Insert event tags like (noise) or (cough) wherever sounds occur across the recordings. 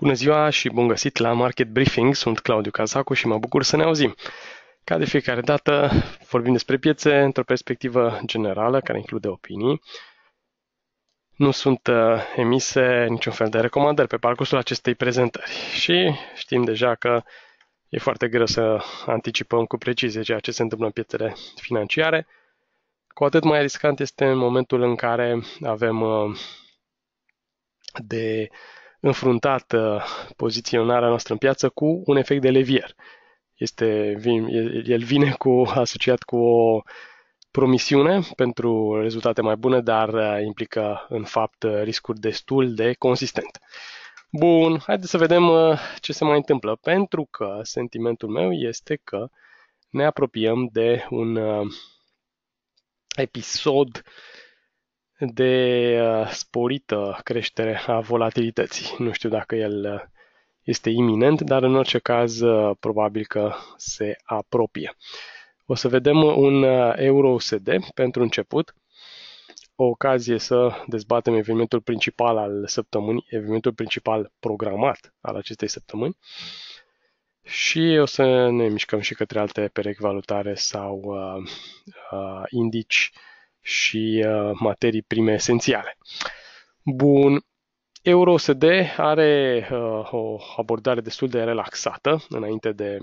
Bună ziua și bun găsit la Market Briefing. Sunt Claudiu Cazacu și mă bucur să ne auzim. Ca de fiecare dată, vorbim despre piețe într-o perspectivă generală, care include opinii. Nu sunt uh, emise niciun fel de recomandări pe parcursul acestei prezentări și știm deja că e foarte greu să anticipăm cu precizie ceea ce se întâmplă în piețele financiare. Cu atât mai riscant este în momentul în care avem uh, de înfruntată poziționarea noastră în piață cu un efect de levier. Este, el vine cu, asociat cu o promisiune pentru rezultate mai bune, dar uh, implică în fapt riscuri destul de consistent. Bun, haideți să vedem uh, ce se mai întâmplă, pentru că sentimentul meu este că ne apropiem de un uh, episod de uh, sporită creștere a volatilității. Nu știu dacă el uh, este iminent, dar în orice caz uh, probabil că se apropie. O să vedem un euro USD pentru început, o ocazie să dezbatem evenimentul principal al săptămânii, evenimentul principal programat al acestei săptămâni și o să ne mișcăm și către alte perechi valutare sau uh, uh, indici uh, și uh, materii prime esențiale. Bun, EuroSD are uh, o abordare destul de relaxată înainte de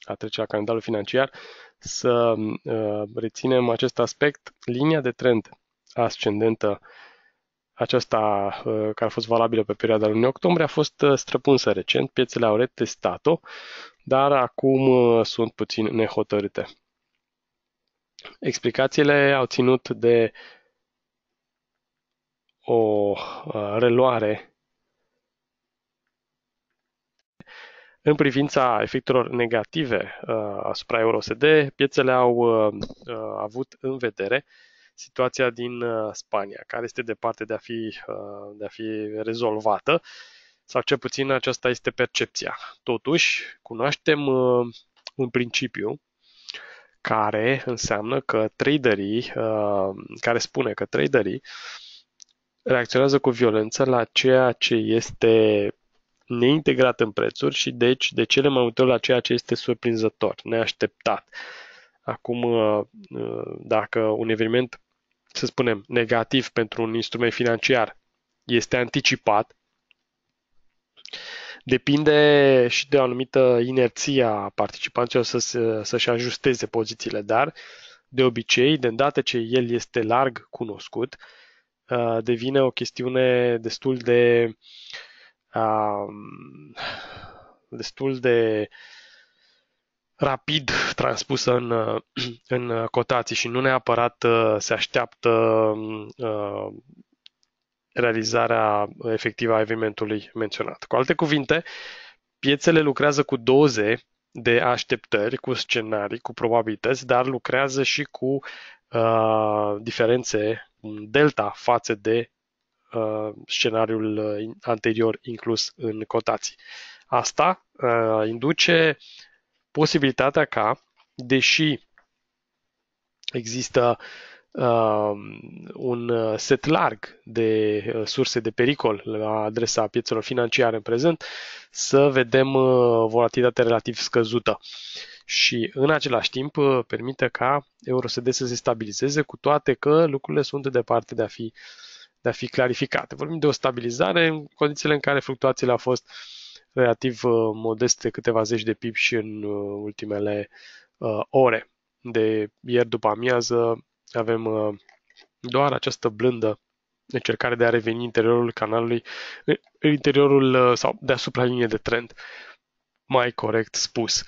a trece la calendarul financiar, să uh, reținem acest aspect, linia de trend ascendentă aceasta care a fost valabilă pe perioada lunii octombrie a fost străpunsă recent, piețele au retestat-o, dar acum sunt puțin nehotărâte. Explicațiile au ținut de o uh, reluare În privința efectelor negative uh, asupra EUROSD, piețele au uh, uh, avut în vedere situația din uh, Spania, care este departe de a fi, uh, de a fi rezolvată, sau cel puțin aceasta este percepția. Totuși, cunoaștem uh, un principiu care înseamnă că traderii, uh, care spune că traderii reacționează cu violență la ceea ce este neintegrat în prețuri și deci de cele mai multe ori la ceea ce este surprinzător, neașteptat. Acum, uh, uh, dacă un eveniment, să spunem, negativ pentru un instrument financiar este anticipat, depinde și de o anumită inerție a participanților să, se, să-și ajusteze pozițiile, dar de obicei, de îndată ce el este larg cunoscut, uh, devine o chestiune destul de um, destul de rapid transpusă în, uh, în cotații și nu neapărat uh, se așteaptă realizarea uh, efectivă a evenimentului menționat. Cu alte cuvinte, piețele lucrează cu doze de așteptări, cu scenarii, cu probabilități, dar lucrează și cu uh, diferențe, delta față de uh, scenariul uh, anterior inclus în cotații. Asta uh, induce posibilitatea ca, deși există uh, Um, un uh, set larg de uh, surse de pericol la adresa piețelor financiare în prezent, să vedem uh, volatilitate relativ scăzută și în același timp permite ca EURSD să se stabilizeze, cu toate că lucrurile sunt de departe de a fi, de a fi clarificate. Vorbim de o stabilizare în condițiile în care fluctuațiile au fost relativ modeste, câteva zeci de pip și în ultimele uh, ore. De ieri după amiază avem uh, doar această blândă încercare deci, de a reveni interiorul canalului, interiorul uh, sau deasupra liniei de trend, mai corect spus.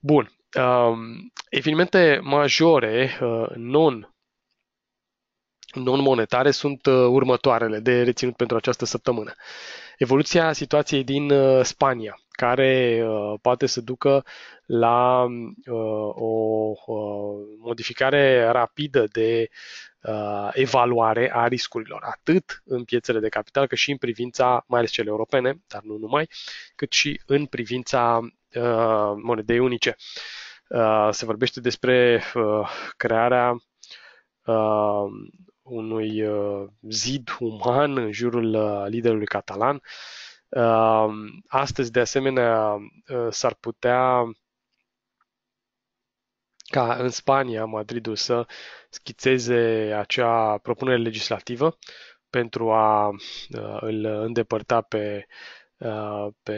Bun, um, evenimente majore, uh, non non-monetare sunt următoarele de reținut pentru această săptămână evoluția situației din uh, Spania, care uh, poate să ducă la uh, o modificare rapidă de evaluare a riscurilor, atât în piețele de capital, cât și în privința, mai ales cele europene, dar nu numai, cât și în privința monedei unice. Se vorbește despre crearea unui uh, zid uman în jurul uh, liderului catalan. Uh, astăzi, de asemenea, s-ar putea ca în Spania Madridul să schițeze acea propunere legislativă pentru a îl îndepărta pe, pe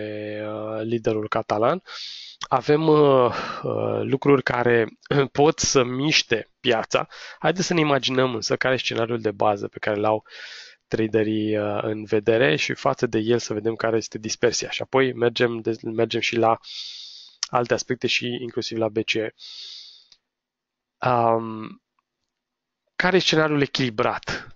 liderul catalan. Uh, avem uh, uh, lucruri care (clears throat) pot să miște piața. Haideți să ne imaginăm însă care e scenariul de bază pe care l-au traderii uh, în vedere și față de el să vedem care este dispersia. Și apoi mergem, mergem și la alte aspecte și inclusiv la BCE. Um, care e scenariul echilibrat?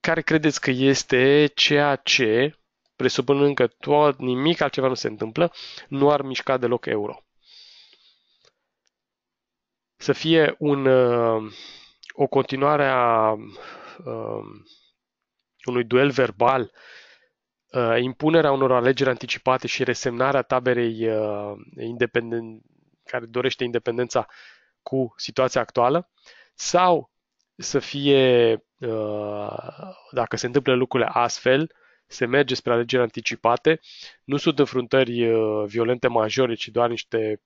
Care credeți că este ceea ce presupunând că tot nimic altceva nu se întâmplă, nu ar mișca deloc euro. Să fie un, uh, o continuare a um, unui duel verbal, uh, impunerea unor alegeri anticipate și resemnarea taberei uh, independen- care dorește independența cu situația actuală, sau să fie, uh, dacă se întâmplă lucrurile astfel, se merge spre alegeri anticipate. Nu sunt înfruntări uh, violente majore, ci doar niște,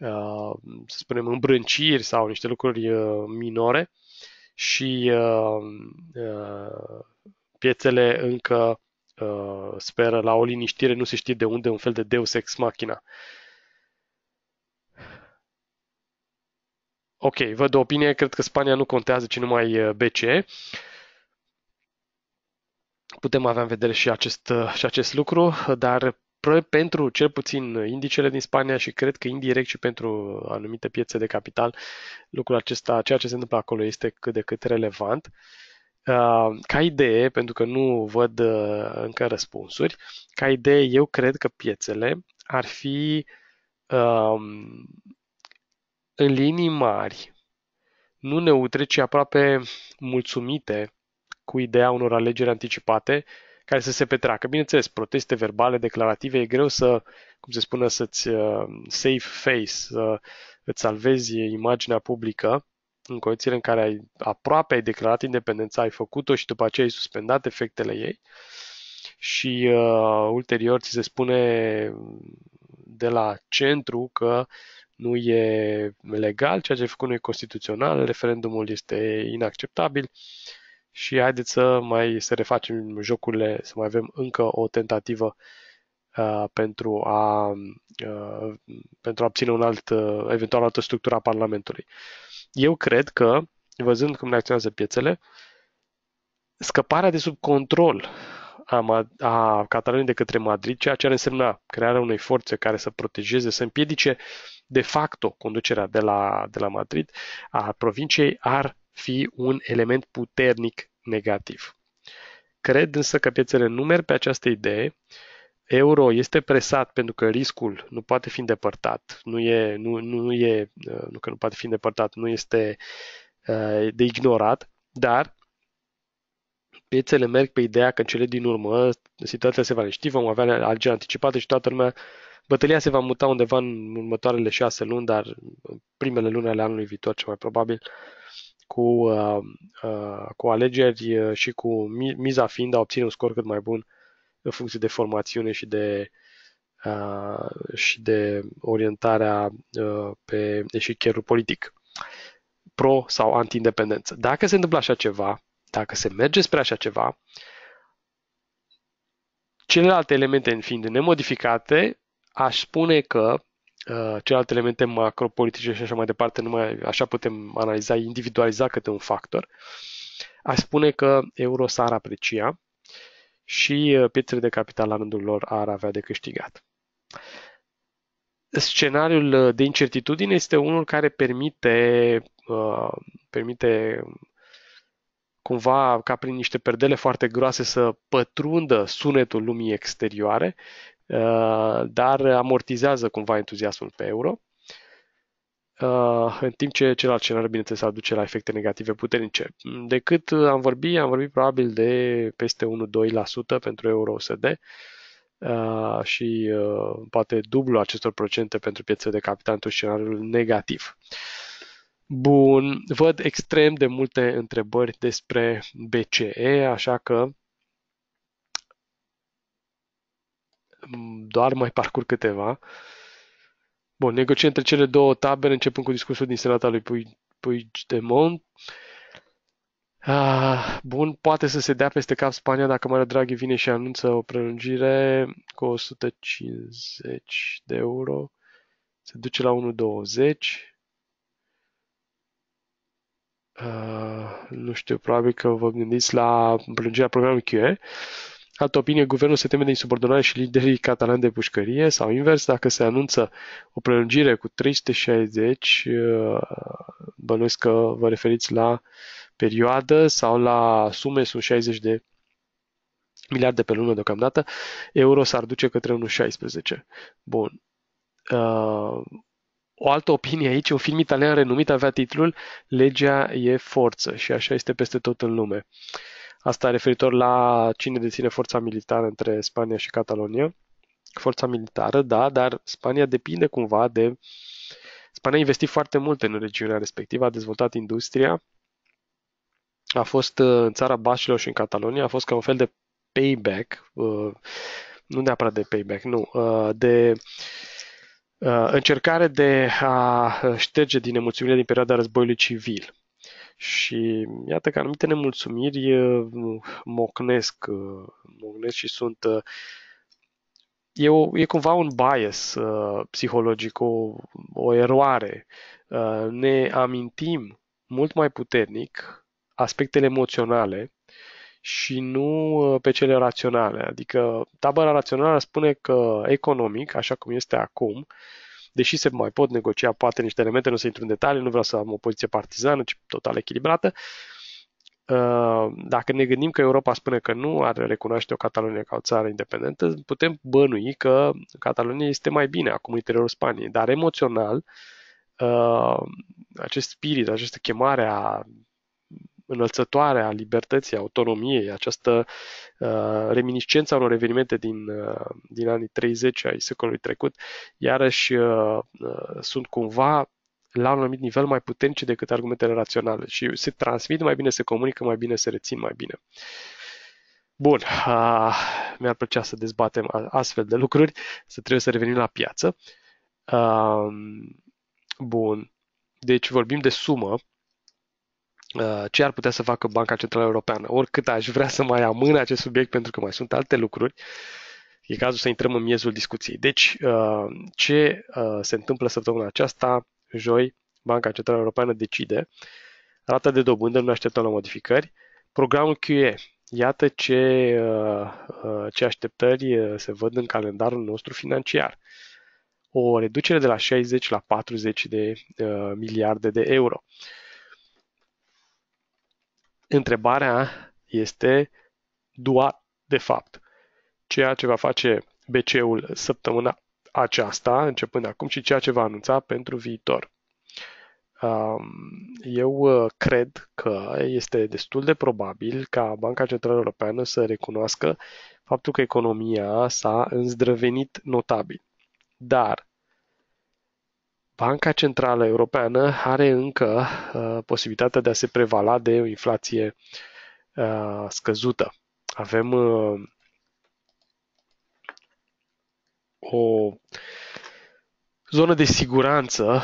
uh, să spunem, îmbrânciri sau niște lucruri uh, minore și piețele încă speră la o liniștire, nu se știe de unde, un fel de deus ex machina. Ok, văd o opinie, cred că Spania nu contează, ci numai BCE putem avea în vedere și acest, și acest lucru, dar pentru cel puțin indicele din Spania și cred că indirect și pentru anumite piețe de capital, lucrul acesta, ceea ce se întâmplă acolo este cât de cât relevant. Uh, ca idee, pentru că nu văd uh, încă răspunsuri, ca idee eu cred că piețele ar fi um, în linii mari, nu neutre, ci aproape mulțumite cu ideea unor alegeri anticipate care să se petreacă. Bineînțeles, proteste verbale, declarative, e greu să, cum se spune, să-ți uh, save face, să îți salvezi imaginea publică în condițiile în care ai, aproape ai declarat independența, ai făcut-o și după aceea ai suspendat efectele ei și uh, ulterior ți se spune de la centru că nu e legal, ceea ce ai făcut nu e constituțional, referendumul este inacceptabil. Uh, și haideți să mai să refacem jocurile, să mai avem încă o tentativă uh, pentru a uh, pentru a obține un alt, uh, eventual altă structură a Parlamentului. Eu cred că, văzând cum reacționează piețele, scăparea de sub control a, a Cataloniei de către Madrid, ceea ce ar însemna crearea unei forțe care să protejeze, să împiedice de facto conducerea de la, de la Madrid a provinciei, ar fi un element puternic negativ. Cred însă că piețele nu merg pe această idee. Euro este presat pentru că riscul nu poate fi îndepărtat, nu e, nu, nu e, uh, nu că nu poate fi îndepărtat, nu este uh, de ignorat, dar piețele merg pe ideea că în cele din urmă situația se va liniști, vom avea alge anticipate și toată lumea, bătălia se va muta undeva în următoarele șase luni, dar primele luni ale anului viitor, cel mai probabil, uh, cu, uh, uh, cu alegeri uh, și cu miza fiind a obține un scor cât mai bun în funcție de formațiune și de, și de orientarea pe eșichierul politic, pro sau anti-independență. Dacă se întâmplă așa ceva, dacă se merge spre așa ceva, celelalte elemente fiind nemodificate, aș spune că Uh, celelalte elemente macropolitice și așa mai departe, numai așa putem analiza, individualiza câte un factor, aș spune că euro s-ar aprecia și uh, piețele de capital la rândul lor ar avea de câștigat. Scenariul uh, de incertitudine este unul care permite, uh, permite cumva ca prin niște perdele foarte groase să pătrundă sunetul lumii exterioare Uh, dar amortizează cumva entuziasmul pe euro. Uh, în timp ce celălalt scenariu, bineînțeles, aduce duce la efecte negative puternice. De cât am vorbit, am vorbit probabil de peste 1-2% pentru euro-OSD uh, și uh, poate dublu acestor procente pentru piețe de capital într-un scenariu negativ. Bun, văd extrem de multe întrebări despre BCE, așa că Mm, doar mai parcur câteva. Bun, negocieri între cele două tabere, începând cu discursul din senata lui Puig, Puigdemont. Ah, bun, poate să se dea peste cap Spania dacă Mario Draghi vine și anunță o prelungire cu 150 de euro. Se duce la 1,20. Uh, ah, nu știu, probabil că vă gândiți la prelungirea programului QE. Altă opinie, guvernul se teme de insubordonare și liderii catalani de pușcărie, sau invers, dacă se anunță o prelungire cu 360, uh, bănuiesc că vă referiți la perioadă sau la sume, sunt 60 de miliarde pe lună deocamdată, euro s-ar duce către 1,16. Bun. Uh, o altă opinie aici, un film italian renumit avea titlul Legea e forță și așa este peste tot în lume. Uh, Asta referitor la cine deține forța militară între Spania și Catalonia. Forța militară, da, dar Spania depinde cumva de... Spania a investit foarte mult în regiunea respectivă, a dezvoltat industria, a fost uh, în țara Bașilor și în Catalonia, a fost ca un fel de payback, uh, nu neapărat de payback, nu, uh, de încercare de a șterge din emoțiunile din perioada războiului civil. Și iată că anumite nemulțumiri mocnesc, mocnesc și sunt e, o, e cumva un bias uh, psihologic, o, o eroare. Uh, ne amintim mult mai puternic aspectele emoționale și nu uh, pe cele raționale. Adică tabăra rațională spune că economic, așa cum este acum, uh, deși se mai pot negocia poate niște elemente, nu o să intru în detalii, nu vreau să am o poziție partizană, ci total echilibrată. Uh, dacă ne gândim că Europa spune că nu ar recunoaște o Catalonia ca o țară independentă, putem bănui că Catalonia este mai bine acum în interiorul Spaniei, dar emoțional uh, acest spirit, această chemare a înălțătoare a libertății, a autonomiei, această uh, reminiscență a unor evenimente din, uh, din anii 30 ai secolului trecut, iarăși uh, uh, sunt cumva la un anumit nivel mai puternice decât argumentele raționale și se transmit mai bine, se comunică mai bine, se rețin mai bine. Bun, uh, mi-ar plăcea să dezbatem astfel de lucruri, să trebuie să revenim la piață. Uh, bun, deci vorbim de sumă, Uh, ce ar putea să facă Banca Centrală Europeană. Oricât aș vrea să mai amân acest subiect pentru că mai sunt alte lucruri, e cazul să intrăm în miezul discuției. Deci, uh, ce uh, se întâmplă săptămâna aceasta, joi, Banca Centrală Europeană decide rata de dobândă, nu așteptăm la modificări, programul QE. Iată ce, ce așteptări se văd în calendarul nostru financiar. O reducere de la 60 la 40 de miliarde de euro. Uh, Întrebarea este doar de fapt. Ceea ce va face BCE-ul săptămâna aceasta, începând acum, și ceea ce va anunța pentru viitor. Eu uh, cred că este destul de probabil ca Banca Centrală Europeană să recunoască faptul că economia s-a înzdrăvenit notabil. Dar Banca Centrală Europeană are încă uh, posibilitatea de a se prevala de o inflație uh, scăzută. Avem uh, o zonă de siguranță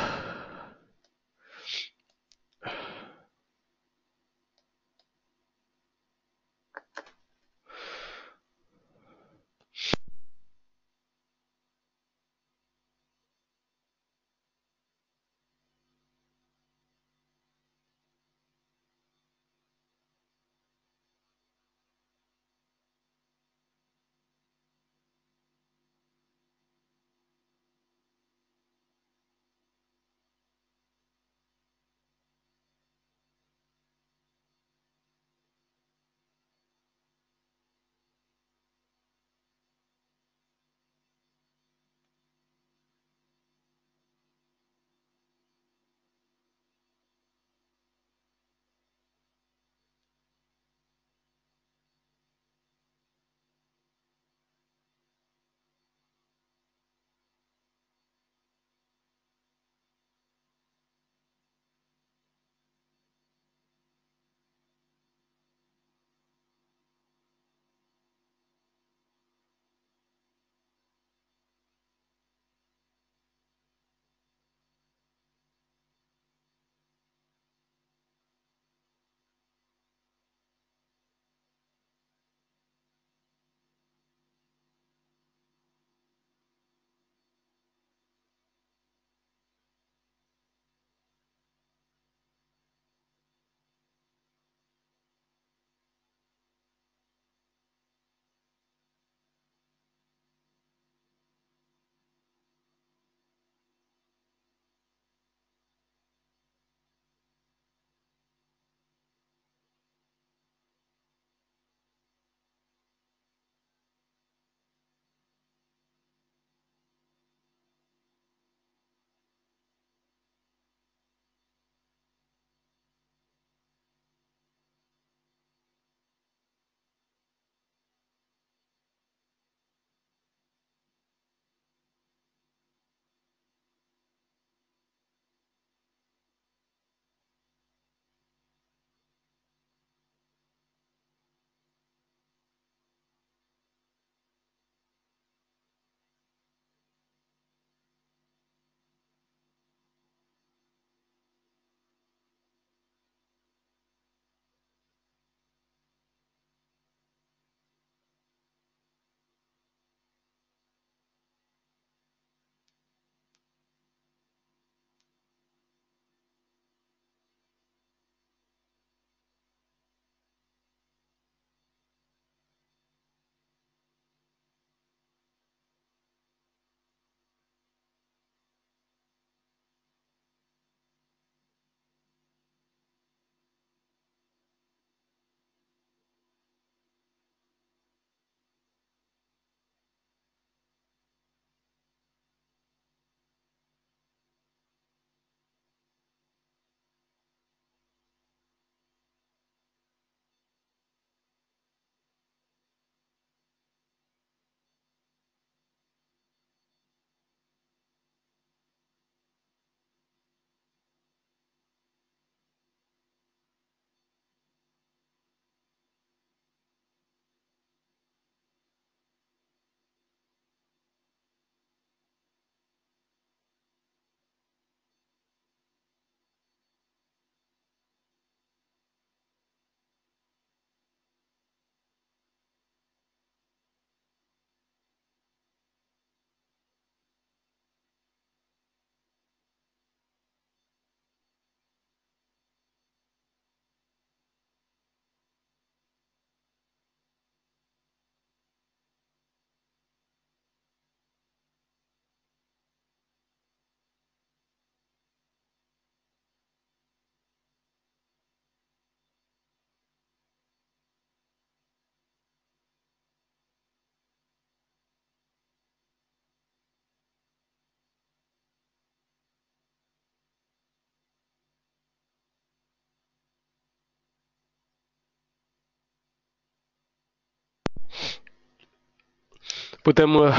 Putem uh,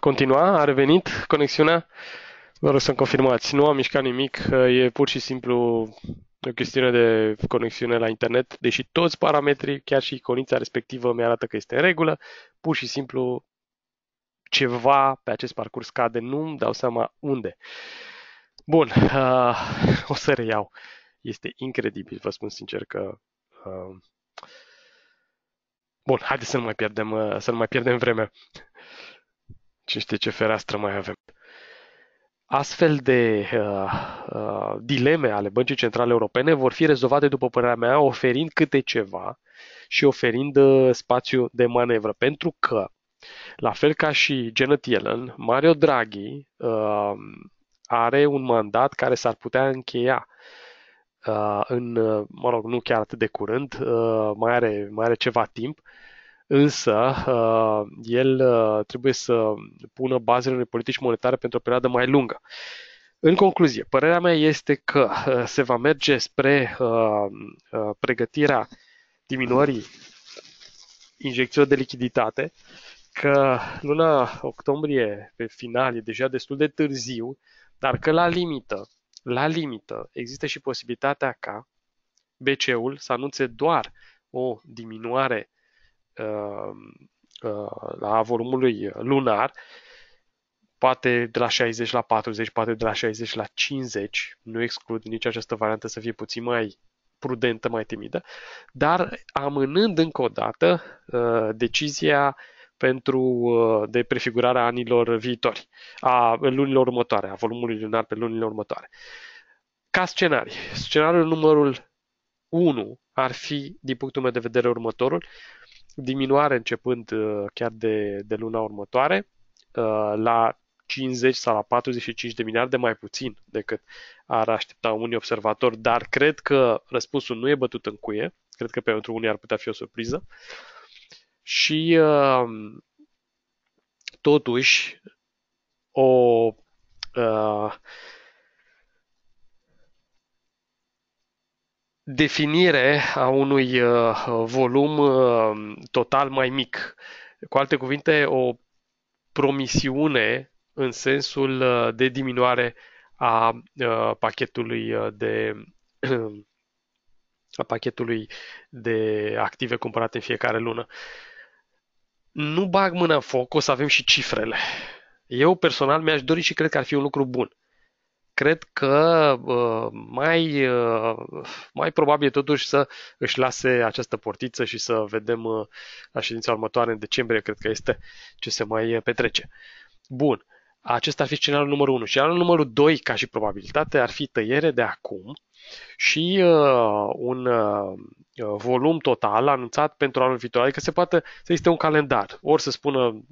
continua? A revenit conexiunea? Vă rog să-mi confirmați. Nu am mișcat nimic, uh, e pur și simplu o chestiune de conexiune la internet, deși toți parametrii, chiar și iconița respectivă, mi-arată că este în regulă, pur și simplu ceva pe acest parcurs cade, nu îmi dau seama unde. Bun, uh, (laughs) o să reiau. Este incredibil, vă spun sincer că uh, Bun, haideți să nu mai pierdem, uh, să nu mai pierdem vremea. Ce știe ce fereastră mai avem. Astfel de uh, uh, dileme ale Băncii Centrale Europene vor fi rezolvate, după părerea mea, oferind câte ceva și oferind uh, spațiu de manevră. Pentru că, la fel ca și Janet Yellen, Mario Draghi uh, are un mandat care s-ar putea încheia Uh, în, uh, mă rog, nu chiar atât de curând, uh, mai are, mai are ceva timp, însă el trebuie să pună bazele unei politici monetare pentru o perioadă mai lungă. În concluzie, părerea mea este că se va merge spre pregătirea diminuării injecțiilor de lichiditate, că luna octombrie pe final e deja destul de târziu, dar că la limită la limită, există și posibilitatea ca bc ul să anunțe doar o diminuare uh, uh, a volumului lunar, poate de la 60 la 40, poate de la 60 la 50, nu exclud nici această variantă să fie puțin mai prudentă, mai timidă, dar amânând încă o dată uh, decizia uh, pentru uh, de prefigurarea anilor viitori, a lunilor următoare, a volumului lunar pe lunile următoare. Ca scenarii, scenariul numărul 1 ar fi, din punctul meu de vedere, următorul, diminuare începând uh, chiar de, de luna următoare, uh, la 50 sau la 45 de miliarde mai puțin decât ar aștepta unii observatori, dar cred că răspunsul nu e bătut în cuie, cred că pentru unii ar putea fi o surpriză. Uh, și um, totuși o uh, definire a unui uh, volum uh, total mai mic. Cu alte cuvinte, o promisiune în sensul de diminuare a pachetului de (clears throat) a pachetului de active cumpărate în fiecare lună. Nu bag mâna în foc, o să avem și cifrele. Eu personal mi-aș dori și cred că ar fi un lucru bun. Cred că uh, mai, uh, mai probabil totuși să își lase această portiță și să vedem uh, la ședința următoare în decembrie, cred că este ce se mai uh, petrece. Bun, acesta ar fi scenariul numărul 1. Și al numărul 2, ca și probabilitate, ar fi tăiere de acum și uh, un uh, uh, volum total anunțat pentru anul viitor. Adică se poate să existe un calendar. Ori să spună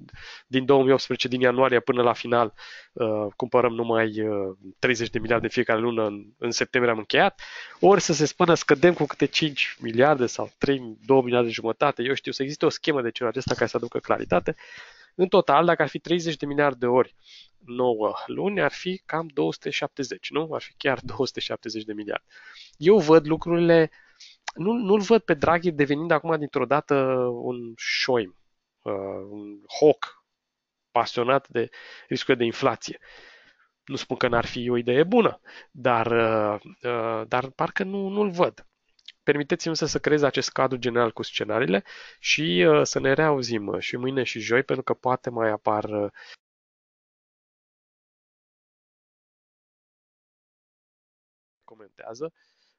din 2018, din ianuarie până la final, uh, cumpărăm numai uh, 30 de miliarde fiecare lună, în, în septembrie am încheiat, ori să se spună scădem cu câte 5 miliarde sau 3, 2 miliarde jumătate. Eu știu, să existe o schemă de genul acesta care să aducă claritate în total, dacă ar fi 30 de miliarde de ori 9 luni, ar fi cam 270, nu? Ar fi chiar 270 (laughs) de miliarde. Eu văd lucrurile, nu, nu-l văd pe Draghi devenind acum dintr-o dată un șoim, uh, un hoc pasionat de riscurile de inflație. Nu spun că n-ar fi o idee bună, dar, uh, uh, dar parcă nu, nu-l văd. Permiteți-mi însă să creez acest cadru general cu scenariile și uh, să ne reauzim uh, și mâine și joi, pentru că poate mai apar uh, comentează,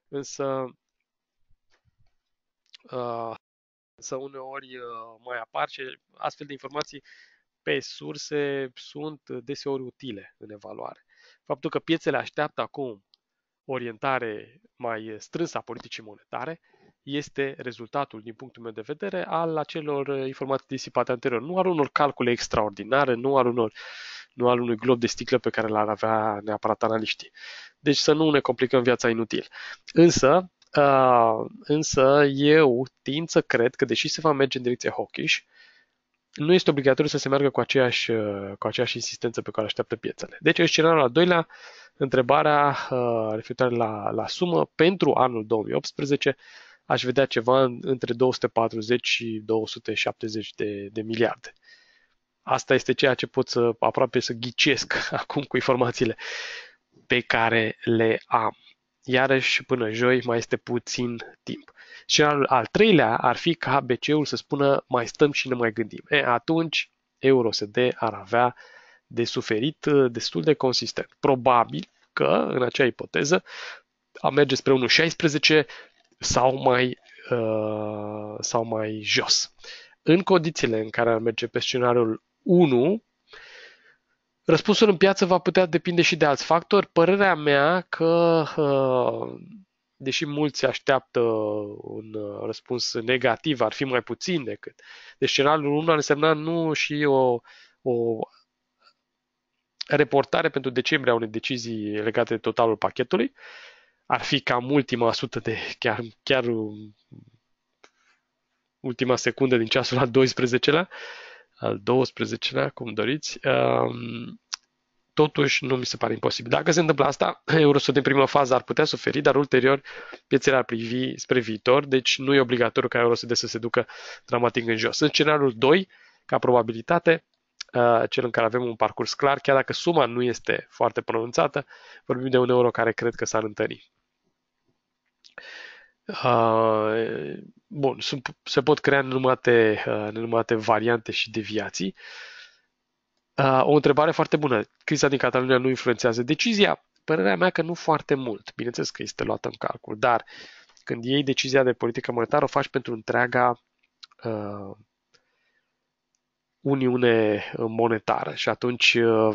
însă uh, să uneori uh, mai apar și astfel de informații pe surse sunt deseori utile în evaluare. Faptul că piețele așteaptă acum orientare mai strânsă a politicii monetare este rezultatul, din punctul meu de vedere, al acelor informații disipate anterior. Nu al unor calcule extraordinare, nu al, unor, nu al unui glob de sticlă pe care l-ar avea neapărat analiștii. Deci să nu ne complicăm viața inutil. Însă, uh, însă eu tind să cred că, deși se va merge în direcție hawkish, uh, nu este obligatoriu să se meargă cu aceeași, uh, cu aceeași insistență pe care așteaptă piețele. Deci, în scenariul al doilea, întrebarea uh, referitoare la, la sumă pentru anul 2018 aș vedea ceva între 240 și 270 de, de miliarde. Asta este ceea ce pot să aproape să ghicesc (laughs) acum cu informațiile pe care le am. Iarăși, până joi mai este puțin timp. Și al, al treilea ar fi ca BCE-ul să spună mai stăm și ne mai gândim. E, atunci EUROSD ar avea de suferit uh, destul de consistent. Probabil că, în acea ipoteză, a merge spre 1.16 sau mai, uh, sau mai jos. În condițiile în care ar merge pe scenariul 1, răspunsul în piață va putea depinde și de alți factori. Părerea mea că uh, deși mulți așteaptă un uh, răspuns negativ, ar fi mai puțin decât. Deci scenariul 1 ar însemna nu și o, o reportare pentru decembrie a unei decizii legate de totalul pachetului. Ar fi cam ultima sută de, chiar, chiar um, ultima secundă din ceasul al 12-lea, al 12-lea, cum doriți. Um, totuși nu mi se pare imposibil. Dacă se întâmplă asta, (clears throat) eurosul din prima fază ar putea suferi, dar ulterior piețele ar privi spre viitor, deci nu e obligatoriu ca eurosul să se ducă dramatic în jos. În scenariul 2, ca probabilitate, uh, cel în care avem un parcurs clar, chiar dacă suma nu este foarte pronunțată, vorbim de un euro care cred că s-ar întări. Uh, bun, se pot crea nenumate, uh, nenumate variante și deviații. Uh, o întrebare foarte bună. Criza din Catalunia nu influențează decizia? Părerea mea că nu foarte mult. Bineînțeles că este luată în calcul, dar când iei decizia de politică monetară, o faci pentru întreaga uh, uniune monetară și atunci uh,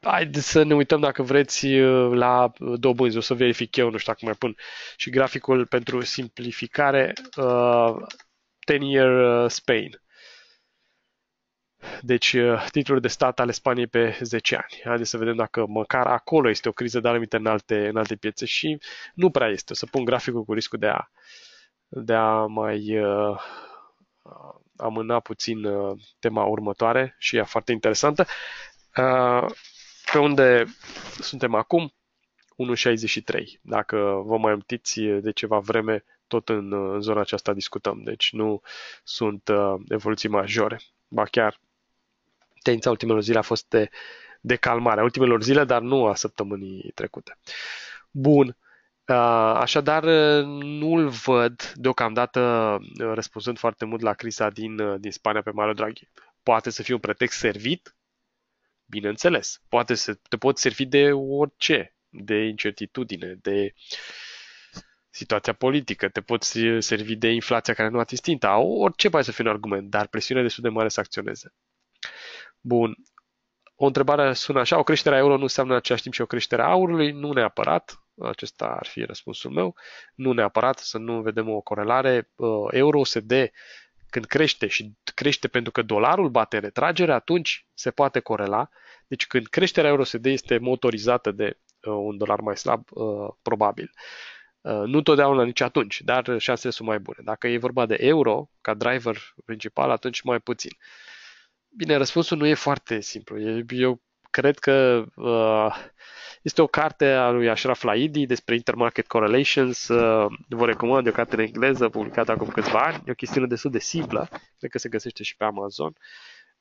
ah, Haideți să ne uităm dacă vreți la dobânzi, o să verific eu, nu știu dacă mai pun și graficul pentru simplificare, uh, year Spain. Deci, uh, titluri de stat ale Spaniei pe 10 ani. Haideți să vedem dacă măcar acolo este o criză de anumite în alte, în alte piețe și nu prea este. O să pun graficul cu riscul de a, de a mai uh, amâna puțin uh, tema următoare și ea foarte interesantă. Uh, pe unde suntem acum? 1.63. Dacă vă mai amintiți de ceva vreme, tot în, uh, în zona aceasta discutăm. Deci nu sunt uh, evoluții majore. Ba chiar tendința ultimelor zile a fost de, de calmare, a ultimelor zile, dar nu a săptămânii trecute. Bun. Așadar, nu-l văd deocamdată răspunsând foarte mult la criza din, din Spania pe Mario Draghi. Poate să fie un pretext servit, bineînțeles. Poate să te poți servi de orice, de incertitudine, de situația politică, te poți servi de inflația care nu a atins tinta, orice poate să fie un argument, dar presiunea destul de mare să acționeze. Bun. O întrebare sună așa, o creștere a euro nu înseamnă în același timp și o creștere a aurului, nu neapărat, acesta ar fi răspunsul meu, nu neapărat, să nu vedem o corelare, uh, euro dă când crește și crește pentru că dolarul bate retragere, atunci se poate corela. Deci când creșterea euro OSD este motorizată de uh, un dolar mai slab, uh, probabil. Nu totdeauna nici atunci, dar șansele sunt mai bune. Dacă e vorba de euro ca driver principal, atunci mai puțin. Bine, răspunsul nu e foarte simplu. Eu cred că uh, este o carte a lui Ashraf Laidi despre Intermarket Correlations. Uh, vă recomand, e o carte în engleză publicată acum câțiva ani. E o chestiune destul de simplă, cred că se găsește și pe Amazon.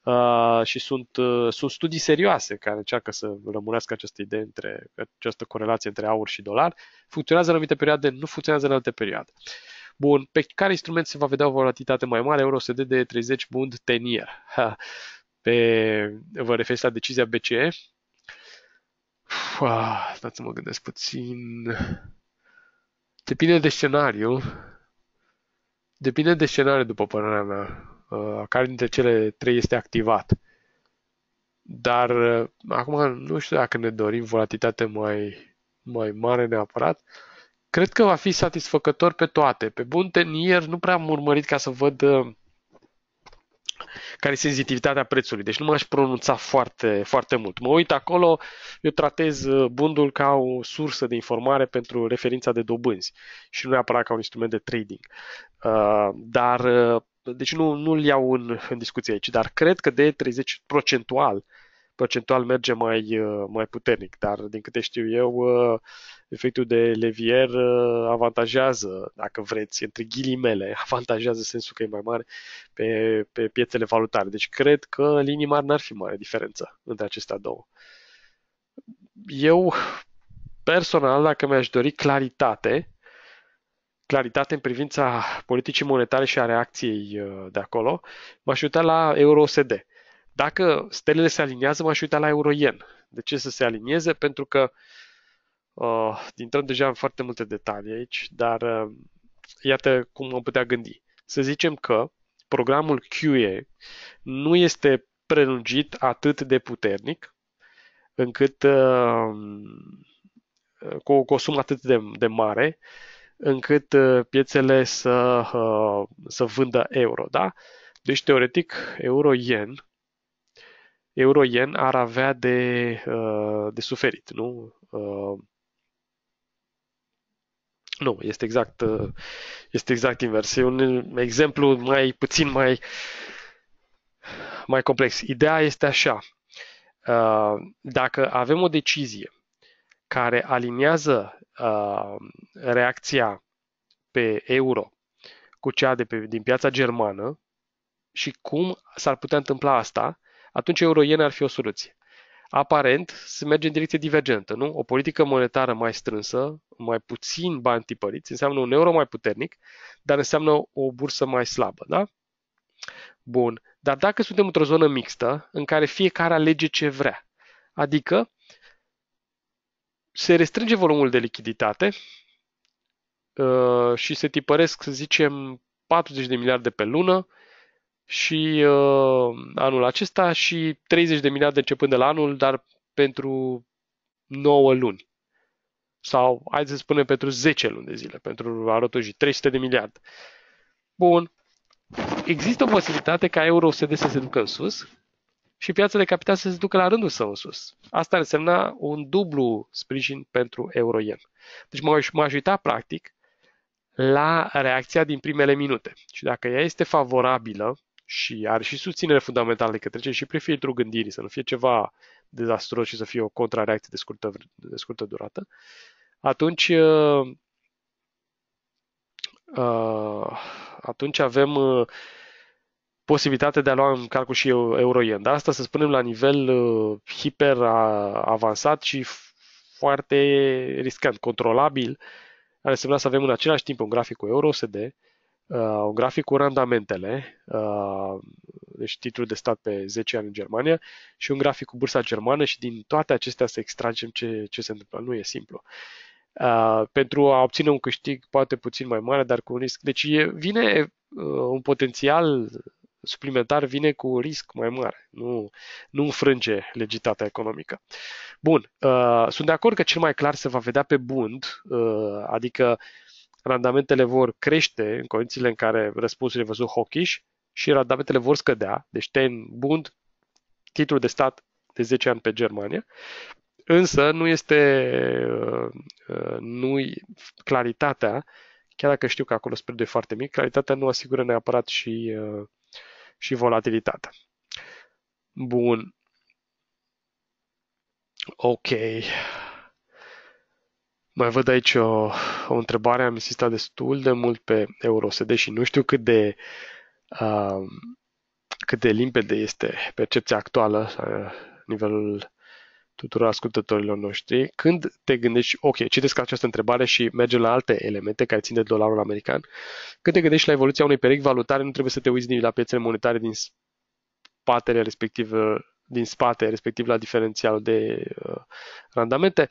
Uh, și sunt, uh, sunt studii serioase care încearcă să rămânească această idee între această corelație între aur și dolar. Funcționează în anumite perioade, nu funcționează în alte perioade. Uh, Bun, pe care instrument se va vedea o volatilitate mai mare? Euro se dă de 30 bund tenier. Ha. Pe, vă referiți la decizia BCE? Ua, stați să mă gândesc puțin. Depinde de scenariu. Depinde de scenariu, după părerea mea. Uh, care dintre cele trei este activat. Dar uh, acum nu știu dacă ne dorim volatilitate mai, mai mare neapărat. Cred că va fi satisfăcător pe toate. Pe tenier nu prea am urmărit ca să văd uh, care e senzitivitatea prețului. Deci nu m-aș pronunța foarte, foarte mult. Mă uit acolo, eu tratez uh, bundul ca o sursă de informare pentru referința de dobânzi și nu neapărat ca un instrument de trading. Uh, dar, deci nu, nu-l iau în, în discuție aici, dar cred că de 30 procentual, procentual merge mai, mai puternic, dar din câte știu eu, efectul de levier uh, avantajează, dacă vreți, între ghilimele, (laughs) avantajează sensul că e mai mare pe, pe piețele valutare. Deci cred că în linii mari n-ar fi mare diferență între acestea două. Eu, personal, dacă mi-aș dori claritate, claritate în privința politicii monetare și a reacției uh, de acolo, m-aș uita la euro Dacă stelele se aliniază, m-aș uita la euro-yen. De ce să se alinieze? Pentru că uh, Uh, intrăm deja în foarte multe detalii aici, dar uh, iată cum am putea gândi. Să zicem că programul QA nu este prelungit atât de puternic încât uh, uh, cu o sumă atât de, de mare încât uh, piețele să, să vândă euro, da? Deci, teoretic, euro-yen euro-yen ar avea de, de suferit, nu? Nu, este exact, uh, este exact invers. E un exemplu mai puțin mai, mai complex. Ideea este așa. Uh, dacă avem o decizie care aliniază uh, reacția pe euro cu cea de pe, din piața germană și cum s-ar putea întâmpla asta, atunci euro ar fi o soluție. Aparent, se merge în direcție divergentă, nu? O politică monetară mai strânsă, mai puțin bani tipăriți, înseamnă un euro mai puternic, dar înseamnă o bursă mai slabă, da? Bun. Dar dacă suntem într-o zonă mixtă, în care fiecare alege ce vrea, adică se restrânge volumul de lichiditate uh, și se tipăresc, să zicem, 40 de miliarde pe lună, și uh, anul acesta și 30 de miliarde începând de la anul, dar pentru 9 luni. Sau, hai să spunem, pentru 10 luni de zile, pentru a rotoji 300 de miliarde. Bun. Există o posibilitate ca euro-USD să se ducă în sus și piața de capital să se ducă la rândul său în sus. Asta ar însemna un dublu sprijin pentru euro-yen. Deci m-aș, m-aș uita, practic, la reacția din primele minute. Și dacă ea este favorabilă, și are și susținere fundamentală, către trece și prin filtrul gândirii, să nu fie ceva dezastruos și să fie o contrareacție de scurtă, de scurtă durată, atunci, uh, atunci avem uh, posibilitatea de a lua în calcul și -yen. Dar asta, să spunem, la nivel uh, hiper avansat și foarte riscant, controlabil, ar însemna să avem în același timp un grafic cu euro, SD, uh, grafic cu randamentele, uh, deci titlul de stat pe 10 ani în Germania, și un grafic cu bursa germană și din toate acestea să extragem ce, ce se întâmplă. Nu e simplu. Uh, pentru a obține un câștig poate puțin mai mare, dar cu un risc. Deci e, vine uh, un potențial suplimentar vine cu un risc mai mare, nu, nu înfrânge legitatea economică. Bun, uh, sunt de acord că cel mai clar se va vedea pe bund, uh, adică uh, randamentele vor crește în condițiile în care răspunsul e văzut hawkish și randamentele vor scădea, deci ten bund, titlul de stat de 10 ani pe Germania, însă nu este uh, uh, nu claritatea, chiar dacă știu că acolo spread e foarte mic, claritatea nu asigură neapărat și, uh, și volatilitatea. Bun. Ok. Mai văd aici o, o întrebare, am insistat destul de mult pe EuroSD și nu știu cât de, uh, cât de limpede este percepția actuală la uh, nivelul tuturor ascultătorilor noștri. Când te gândești, ok, citesc această întrebare și mergem la alte elemente care țin de dolarul american, când te gândești la evoluția unei perechi valutare, nu trebuie să te uiți nici la piețele monetare din spatele respectiv uh, din spate, respectiv la diferențialul de uh, randamente,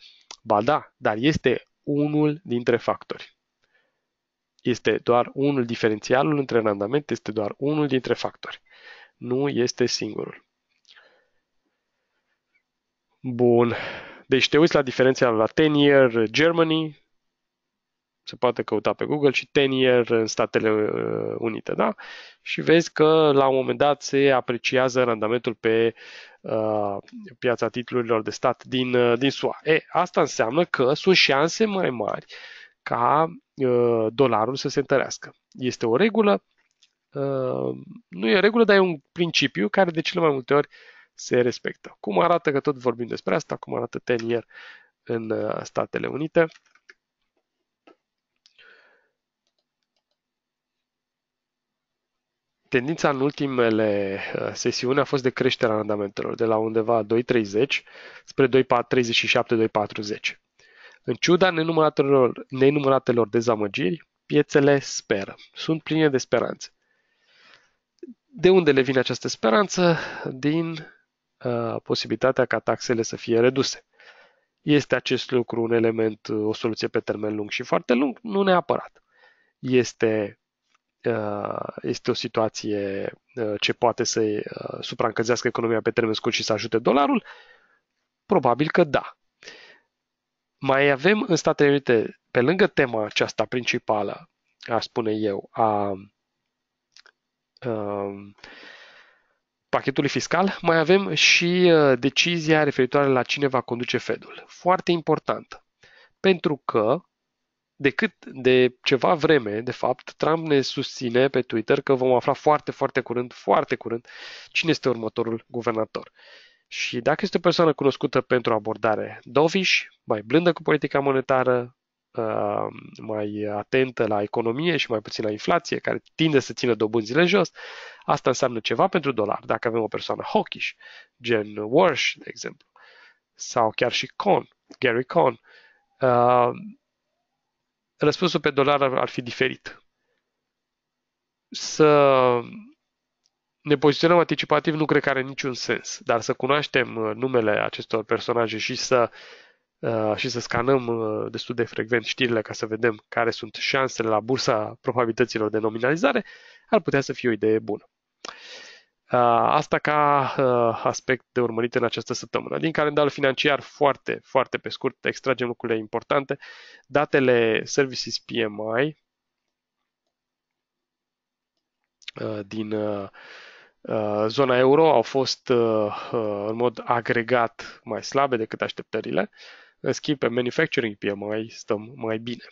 Ba da, dar este unul dintre factori. Este doar unul, diferențialul între randament este doar unul dintre factori. Nu este singurul. Bun. Deci te uiți la diferența la 10 year Germany, se poate căuta pe Google și 10 year în Statele uh, Unite, da? Și vezi că la un moment dat se apreciază randamentul pe uh, piața titlurilor de stat din, uh, din SUA. E, asta înseamnă că sunt șanse mai mari ca uh, dolarul să se întărească. Este o regulă, uh, nu e o regulă, dar e un principiu care de cele mai multe ori se respectă. Cum arată că tot vorbim despre asta, cum arată 10 year în uh, Statele Unite. Tendința în ultimele uh, sesiuni a fost de creștere a randamentelor, de la undeva 2,30 spre 2,37-2,40. În ciuda nenumăratelor, nenumăratelor dezamăgiri, piețele speră, sunt pline de speranțe. De unde le vine această speranță? Din uh, posibilitatea ca taxele să fie reduse. Este acest lucru un element, uh, o soluție pe termen lung și foarte lung? Nu neapărat. Este Uh, este o situație uh, ce poate să uh, supraîncălzească economia pe termen scurt și să ajute dolarul? Probabil că da. Mai avem în Statele Unite, pe lângă tema aceasta principală, aș spune eu, a, a pachetului fiscal, mai avem și decizia referitoare la cine va conduce Fedul. Foarte important, pentru că de cât de ceva vreme, de fapt, Trump ne susține pe Twitter că vom afla foarte, foarte curând, foarte curând, cine este următorul guvernator. Și dacă este o persoană cunoscută pentru abordare doviș, mai blândă cu politica monetară, uh, mai atentă la economie și mai puțin la inflație, care tinde să țină dobânzile jos, asta înseamnă ceva pentru dolar. Dacă avem o persoană hawkish, gen Warsh, de exemplu, sau chiar și Con, Gary Con, uh, răspunsul pe dolar ar, ar fi diferit. Să ne poziționăm anticipativ nu cred că are niciun sens, dar să cunoaștem uh, numele acestor personaje și să, uh, și să scanăm uh, destul de frecvent știrile ca să vedem care sunt șansele la bursa probabilităților de nominalizare, ar putea să fie o idee bună. Asta ca aspect de urmărit în această săptămână. Din calendarul financiar, foarte, foarte pe scurt, extragem lucrurile importante. Datele Services PMI din zona euro au fost în mod agregat mai slabe decât așteptările. În schimb, pe manufacturing PMI stăm mai bine.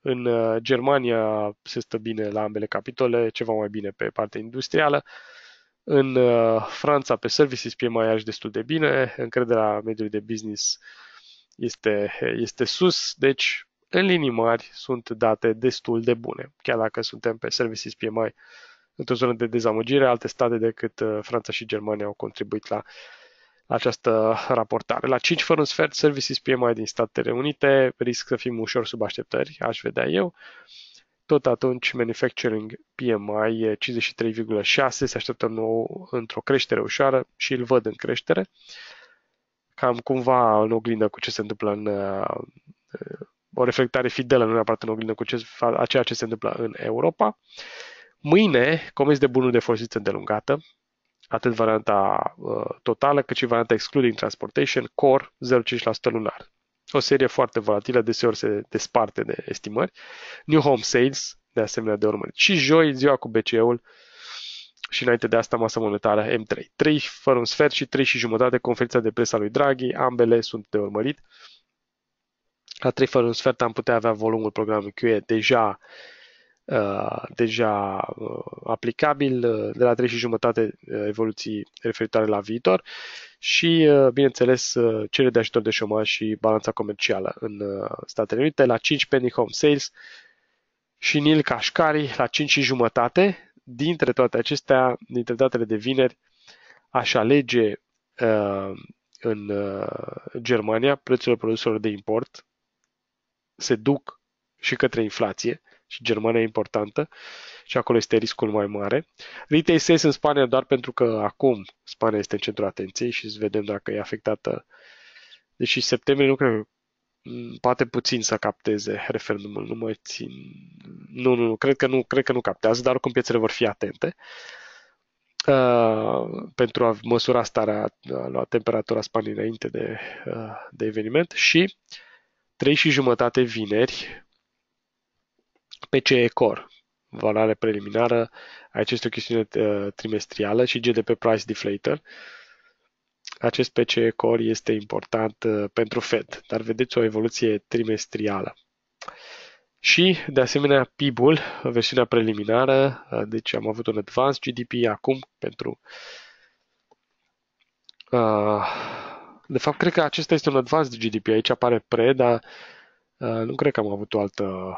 În Germania se stă bine la ambele capitole, ceva mai bine pe partea industrială. În uh, Franța, pe services, PMI aș destul de bine, încrederea mediului de business este, este sus, deci în linii mari sunt date destul de bune, chiar dacă suntem pe services PMI într-o zonă de dezamăgire, alte state decât uh, Franța și Germania au contribuit la această raportare. La 5 fără un sfert, services PMI din Statele Unite risc să fim ușor sub așteptări, aș vedea eu. Uh, tot atunci, manufacturing PMI e 53,6, se așteaptă nou într-o creștere ușoară și îl văd în creștere. Cam cumva în oglindă cu ce se întâmplă în uh, o reflectare fidelă, nu neapărat în oglindă cu ce, a ceea ce se întâmplă în Europa. Mâine, comenzi de bunuri de folosință îndelungată, atât varianta uh, totală, cât și varianta excluding transportation, core 0,5% lunar o serie foarte volatilă, deseori se desparte de estimări. New Home Sales, de asemenea de urmărit. Și joi, ziua cu BCE-ul și înainte de asta masa monetară M3. 3 fără un sfert și 3 și jumătate conferința de presă a lui Draghi, ambele sunt de urmărit. La 3 fără un sfert am putea avea volumul programului QE deja uh, Uh, deja uh, aplicabil uh, de la 3 și jumătate evoluții referitoare la viitor și, bineînțeles, cele de ajutor de șomaj și balanța comercială în Statele Unite la 5 penny home sales și Nil Cașcari la 5 și jumătate. Dintre toate acestea, dintre datele de vineri, aș alege uh, în uh, Germania prețurile produselor de import se duc și către inflație și Germania e importantă și acolo este riscul mai mare. Retail sales în Spania doar pentru că acum Spania este în centrul atenției și să vedem dacă e afectată. Deși deci septembrie nu cred poate puțin să capteze referendumul, nu mă țin... Nu, nu, nu, cred că nu, cred că nu captează, dar oricum piețele vor fi atente. Uh, pentru a măsura starea, uh, la temperatura Spaniei înainte de, uh, de eveniment și 3 și jumătate vineri, PCE Core, valoare preliminară, aici este o chestiune uh, trimestrială și GDP Price Deflator. Acest PCE Core este important uh, pentru Fed, dar vedeți o evoluție trimestrială. Și, de asemenea, PIB-ul, versiunea preliminară, uh, deci am avut un advance GDP acum pentru... De fapt, cred că acesta este un advance GDP, aici apare pre, dar nu cred că am avut o altă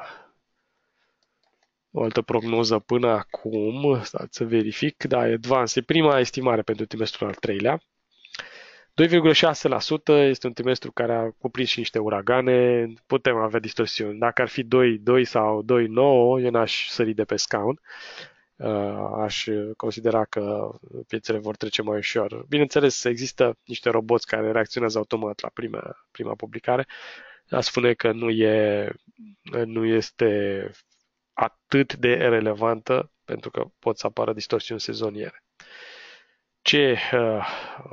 o altă prognoză până acum, stați să verific, da, Advance e prima estimare pentru trimestrul al treilea. 2,6% este un trimestru care a cuprins și niște uragane, putem avea distorsiuni. Dacă ar fi 2,2 sau 2,9, eu n-aș sări de pe scaun. Uh, aș considera că piețele vor trece mai ușor. Bineînțeles, există niște roboți care reacționează automat la prima, prima publicare, a spune că nu, e, nu este atât de relevantă, pentru că pot să apară distorsiuni sezoniere. Ce uh,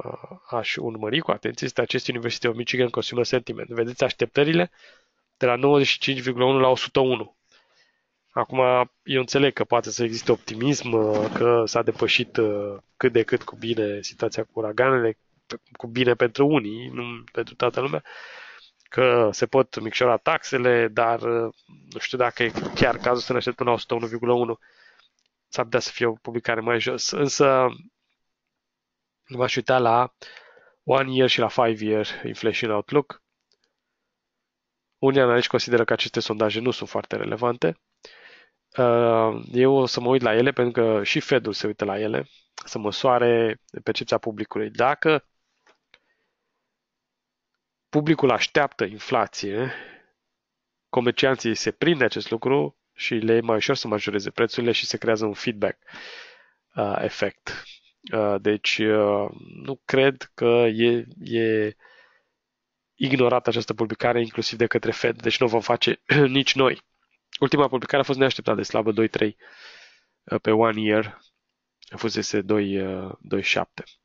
uh, aș urmări cu atenție este acest University of Michigan Consumer Sentiment. Vedeți așteptările de la 95,1 la 101. Acum, eu înțeleg că poate să existe optimism, uh, că s-a depășit uh, cât de cât cu bine situația cu uraganele, cu bine pentru unii, nu pentru toată lumea, că se pot micșora taxele, dar uh, nu știu dacă e chiar cazul să ne așteptăm la 101,1. S-ar putea să fie o publicare mai jos. Însă m-aș uita la One Year și la Five Year Inflation Outlook. Unii analiști consideră că aceste sondaje nu sunt foarte relevante. Uh, eu o să mă uit la ele pentru că și Fedul se uită la ele, să măsoare percepția publicului. Dacă Publicul așteaptă inflație, comercianții se prind de acest lucru și le e mai ușor să majoreze prețurile și se creează un feedback uh, efect. Uh, deci uh, nu cred că e, e ignorată această publicare inclusiv de către Fed, deci nu o vom face (clears throat) nici noi. Ultima publicare a fost neașteptată, de slabă 2-3 uh, pe one year, a fost fusese uh, 2.7.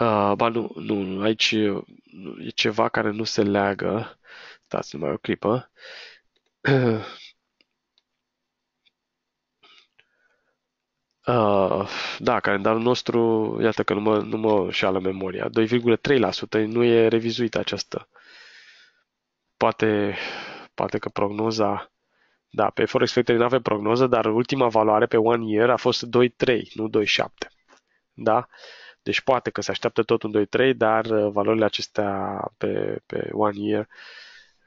Uh, ba nu, nu, aici uh, e ceva care nu se leagă. Stați numai o clipă. (clears throat) Uh, da, calendarul nostru, iată că nu mă, nu mă șală memoria, 2,3% nu e revizuită această. Poate, poate că prognoza, da, pe Forex Factory nu avem prognoză, dar ultima valoare pe one year a fost 2,3, nu 2,7. Da? Deci poate că se așteaptă tot un 2-3, dar uh, valorile acestea pe, pe one year,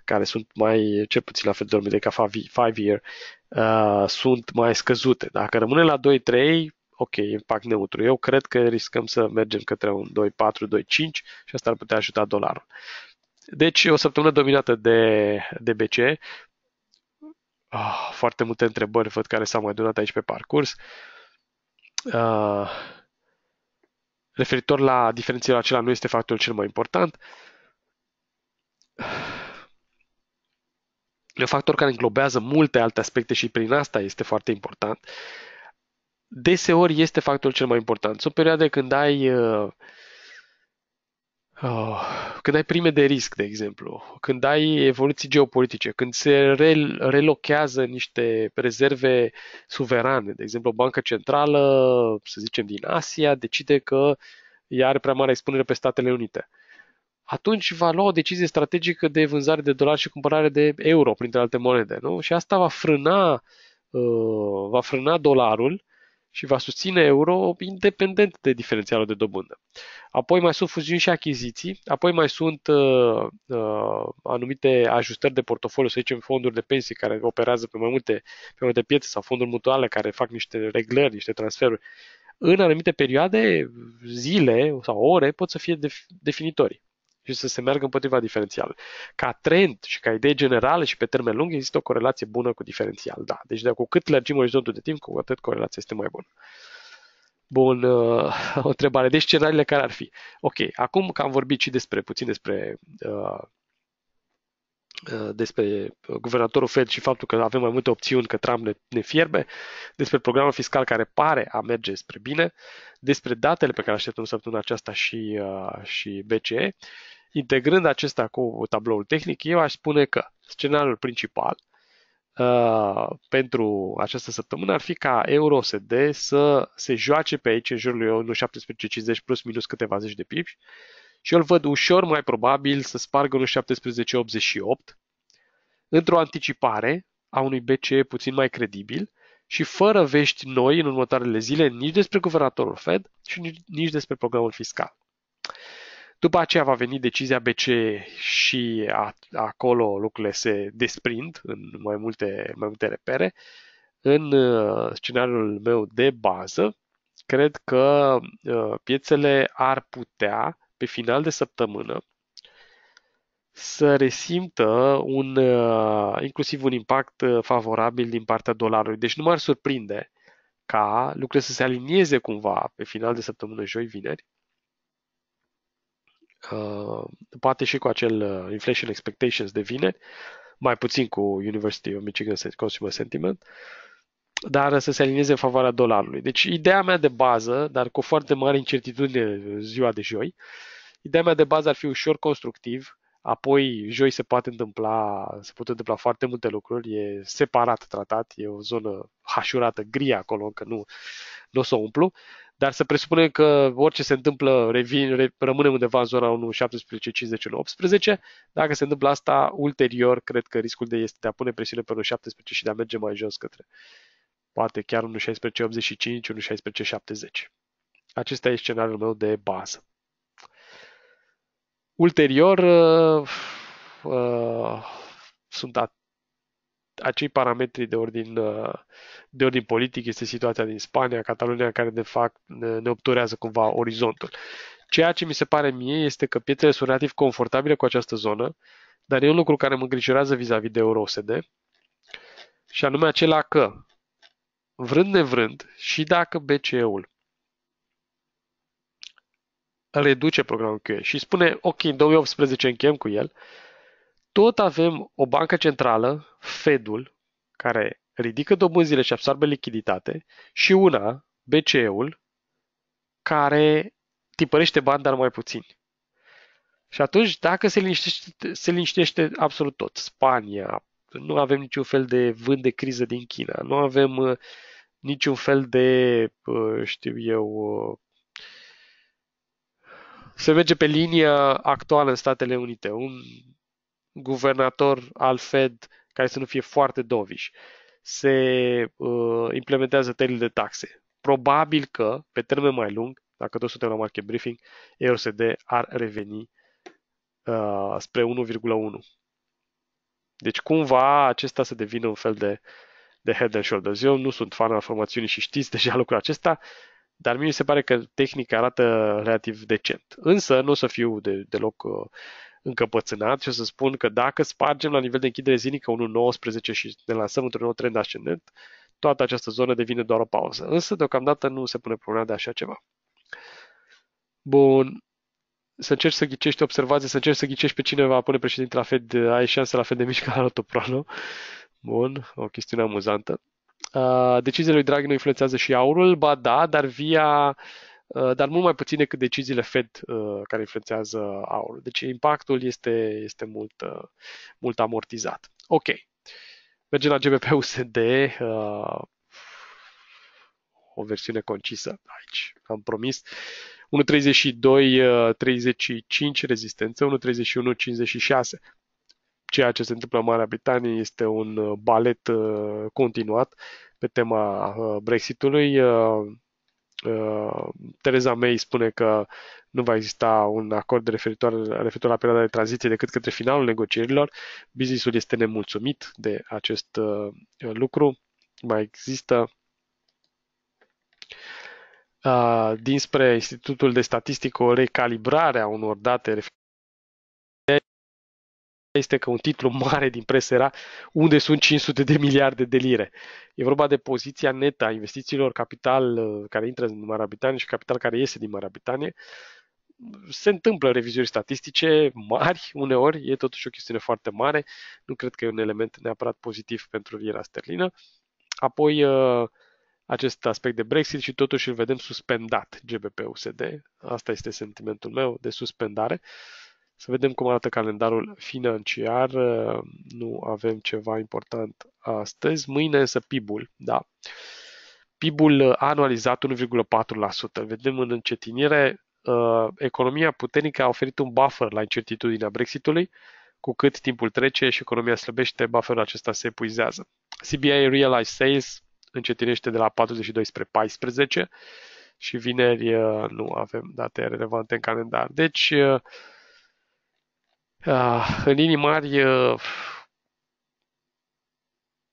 care sunt mai, cel puțin la fel de dormite ca five year, uh, sunt mai scăzute. Dacă rămâne la 2-3, ok, impact neutru. Eu cred că riscăm să mergem către un 2-4, 2-5 și asta ar putea ajuta dolarul. Deci o săptămână dominată de, de BC. Oh, ah, foarte multe întrebări văd care s-au mai donat aici pe parcurs. Uh, referitor la diferențierea acela nu este factorul cel mai important. E un factor care înglobează multe alte aspecte și prin asta este foarte important. Deseori este factorul cel mai important. Sunt perioade când ai uh, Ah, când ai prime de risc, de exemplu, când ai evoluții geopolitice, când se relochează niște rezerve suverane, de exemplu, o bancă centrală, să zicem, din Asia, decide că ea are prea mare expunere pe Statele Unite. Atunci va lua o decizie strategică de vânzare de dolari și cumpărare de euro, printre alte monede. Nu? Și asta va frâna, uh, va frâna dolarul și va susține euro independent de diferențialul de dobândă. Apoi mai sunt fuziuni și achiziții, apoi mai sunt uh, uh, anumite ajustări de portofoliu, să zicem fonduri de pensii care operează pe mai multe, pe mai multe piețe sau fonduri mutuale care fac niște reglări, niște transferuri. În anumite perioade, zile sau ore pot să fie definitorii și să se meargă împotriva diferențial. Ca trend și ca idee generală și pe termen lung există o corelație bună cu diferențial, da. Deci de cu cât lărgim orizontul de timp, cu atât corelația este mai bună. Bun, uh, (laughs) o întrebare. Deci scenariile care ar fi? Ok, acum că am vorbit și despre puțin despre uh, Uh, despre uh, guvernatorul Fed și faptul că avem mai multe opțiuni, că Trump ne, ne fierbe, despre programul fiscal care pare a merge spre bine, despre datele pe care așteptăm săptămâna aceasta și, uh, și BCE. Integrând acesta cu tabloul tehnic, eu aș spune că scenariul principal uh, pentru această săptămână ar fi ca euro să se joace pe aici în jurul 1.1750 plus minus câteva zeci de pipi, uh, și eu îl văd ușor mai probabil să spargă în 1788 într-o anticipare a unui BCE puțin mai credibil și fără vești noi în următoarele zile nici despre guvernatorul Fed și nici despre programul fiscal. După aceea va veni decizia BCE și a, acolo lucrurile se desprind în mai multe, mai multe repere. În uh, scenariul meu de bază, cred că uh, piețele ar putea pe final de săptămână să resimtă un, uh, inclusiv un impact uh, favorabil din partea dolarului. Deci nu m-ar surprinde ca lucrurile să se alinieze cumva pe final de săptămână, joi, vineri, uh, poate și cu acel inflation expectations de vineri, mai puțin cu University of Michigan Consumer Sentiment, dar să se alinieze în favoarea dolarului. Deci ideea mea de bază, dar cu foarte mare incertitudine ziua de joi, uh, Ideea mea de bază ar fi ușor constructiv, apoi joi se poate întâmpla, se pot întâmpla foarte multe lucruri, e separat tratat, e o zonă hașurată, gri acolo, încă nu, nu o să o umplu, dar să presupunem că orice se întâmplă, revin, re, rămânem undeva în zona 1, 17, 51, 18. Dacă se întâmplă asta, ulterior, cred că riscul de este de a pune presiune pe 1, 17 și de a merge mai jos către poate chiar 1, 16, 85, 1, 16, 70. Acesta e scenariul meu de bază. Ulterior, uh, uh, sunt at- acei parametri de ordin, uh, de ordin politic, este situația din Spania, Catalonia care de fapt ne obturează cumva orizontul. Ceea ce mi se pare mie este că pietrele sunt relativ confortabile cu această zonă, dar e un lucru care mă îngrijorează vis-a-vis de EuroSD, și anume acela că, vrând nevrând, și dacă BCE-ul reduce programul QE și spune, ok, în 2018 încheiem cu el, tot avem o bancă centrală, Fedul, care ridică dobânzile și absorbe lichiditate, și una, BCE-ul, care tipărește bani, dar mai puțin. Și atunci, dacă se liniștește, se liniștește absolut tot, Spania, nu avem niciun fel de vânt de criză din China, nu avem uh, niciun fel de, uh, știu eu, uh, se merge pe linia actuală în Statele Unite, un guvernator al Fed care să nu fie foarte doviș. Se uh, implementează tăierile de taxe. Probabil că, pe termen mai lung, dacă tot suntem la market briefing, EOSD ar reveni uh, spre 1,1. Deci cumva acesta să devină un fel de, de head and shoulders. Eu nu sunt fan al formațiunii și știți deja lucrul acesta. Uh, dar mie mi se pare că tehnica arată relativ decent. Însă nu o să fiu de, deloc uh, încăpățânat și o să spun că dacă spargem la nivel de închidere zilnică 1.19 și ne lansăm într-un nou trend ascendent, toată această zonă devine doar o pauză. Însă, deocamdată, nu se pune problema de așa ceva. Bun. Să încerci să ghicești observații, să încerci să ghicești pe cine va pune președintele la Fed, ai șanse la Fed de mici ca la Toprano. Bun, o chestiune amuzantă. Uh, deciziile lui Draghi nu influențează și aurul, ba da, dar via uh, dar mult mai puțin decât deciziile Fed uh, care influențează aurul. Deci impactul este, este mult, uh, mult amortizat. Ok. Mergem la GBP-USD, uh, o versiune concisă aici, am promis. 1.32, 35 uh, rezistență, 1.31, 56 ceea ce se întâmplă în Marea Britanie este un uh, balet uh, continuat pe tema uh, Brexitului. Theresa May spune că nu va exista un acord referitor, referitor la perioada de tranziție decât către finalul negocierilor. Businessul este nemulțumit de acest lucru. Mai există dinspre Institutul de Statistică o recalibrare a unor date este că un titlu mare din presă era unde sunt 500 de miliarde de lire. E vorba de poziția netă a investițiilor capital uh, care intră în Marea Britanie și capital care iese din Marea Britanie. Se întâmplă revizuri statistice mari, uneori, e totuși o chestiune foarte mare. Nu cred că e un element neapărat pozitiv pentru lira sterlină. Apoi, uh, acest aspect de Brexit și totuși îl vedem suspendat GBP-USD. Asta este sentimentul meu de suspendare. Uh, să vedem cum arată calendarul financiar. Uh, nu avem ceva important astăzi. Mâine însă PIB-ul, da. PIB-ul uh, a anualizat 1,4%. Vedem în încetinire, uh, economia puternică a oferit un buffer la incertitudinea Brexitului. Cu cât timpul trece și economia slăbește, bufferul acesta se epuizează. CBI Realized Sales încetinește de la 42 spre 14 și vineri nu avem date relevante în calendar. Deci, Uh, în linii mari uh,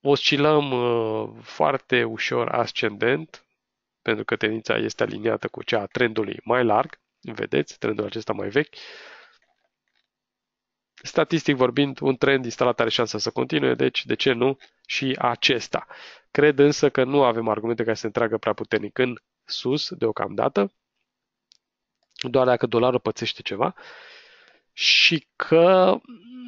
oscilăm uh, foarte ușor ascendent, pentru că tendința este aliniată cu cea a trendului mai larg, vedeți, trendul acesta mai vechi. Statistic vorbind, un trend instalat are șansa să continue, deci de ce nu și acesta. Cred însă că nu avem argumente care să se întreagă prea puternic în sus deocamdată, doar dacă dolarul pățește ceva și că,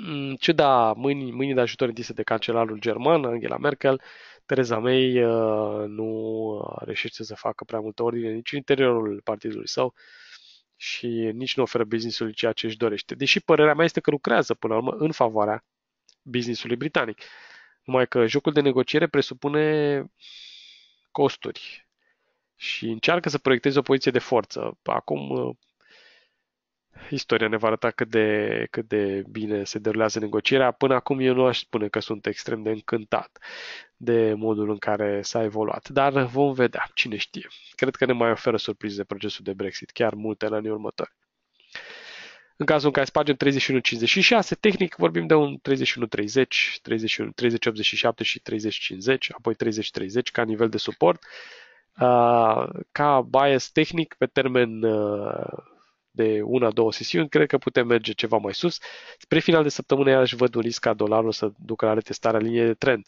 mm, ciuda mâinii, mâinii de ajutor întinse de cancelarul german, Angela Merkel, Tereza May uh, nu uh, reușește să facă prea multe ordine nici în interiorul partidului său și nici nu oferă businessului ceea ce își dorește. Deși părerea mea este că lucrează până la urmă în favoarea businessului britanic. Numai că jocul de negociere presupune costuri și încearcă să proiecteze o poziție de forță. Acum uh, istoria ne va arăta cât de, cât de bine se derulează negocierea. Până acum eu nu aș spune că sunt extrem de încântat de modul în care s-a evoluat, dar vom vedea, cine știe. Cred că ne mai oferă surprize procesul de Brexit, chiar multe în anii următori. În cazul în care spargem 31-56, tehnic vorbim de un 31-30, 30-87 și 30-50, apoi 30-30 ca nivel de suport. Uh, ca bias tehnic, pe termen uh, de una-două sesiuni, cred că putem merge ceva mai sus. Spre final de săptămână iarăși văd un risc ca dolarul să ducă la retestarea liniei de trend.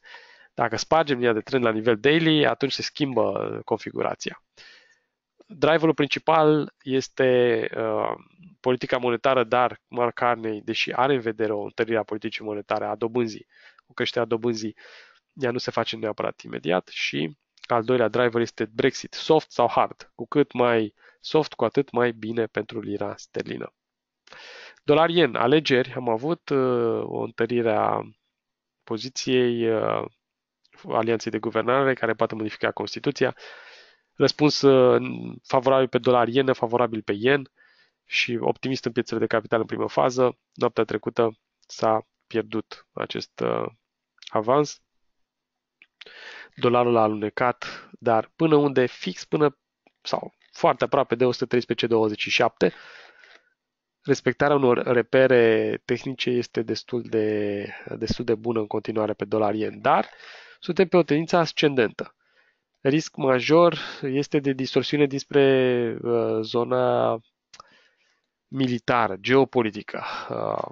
Dacă spargem linia de trend la nivel daily, atunci se schimbă configurația. Driverul principal este uh, politica monetară, dar Mark Carney, deși are în vedere o întărire a politicii monetare, a dobânzii, o creștere a dobânzii, ea nu se face neapărat imediat și al doilea driver este Brexit, soft sau hard. Cu cât mai soft, cu atât mai bine pentru lira sterlină. Dolar yen, alegeri, am avut uh, o întărire a poziției uh, alianței de guvernare care poate modifica Constituția. Răspuns uh, favorabil pe dolar yen, favorabil pe yen și optimist în piețele de capital în primă fază. Noaptea trecută s-a pierdut acest uh, avans. Dolarul a alunecat, dar până unde? Fix până sau foarte aproape de 113,27. Respectarea unor repere tehnice este destul de, destul de bună în continuare pe dolar yen, dar suntem pe o tendință ascendentă. Risc major este de distorsiune dinspre uh, zona militară, geopolitică. Uh,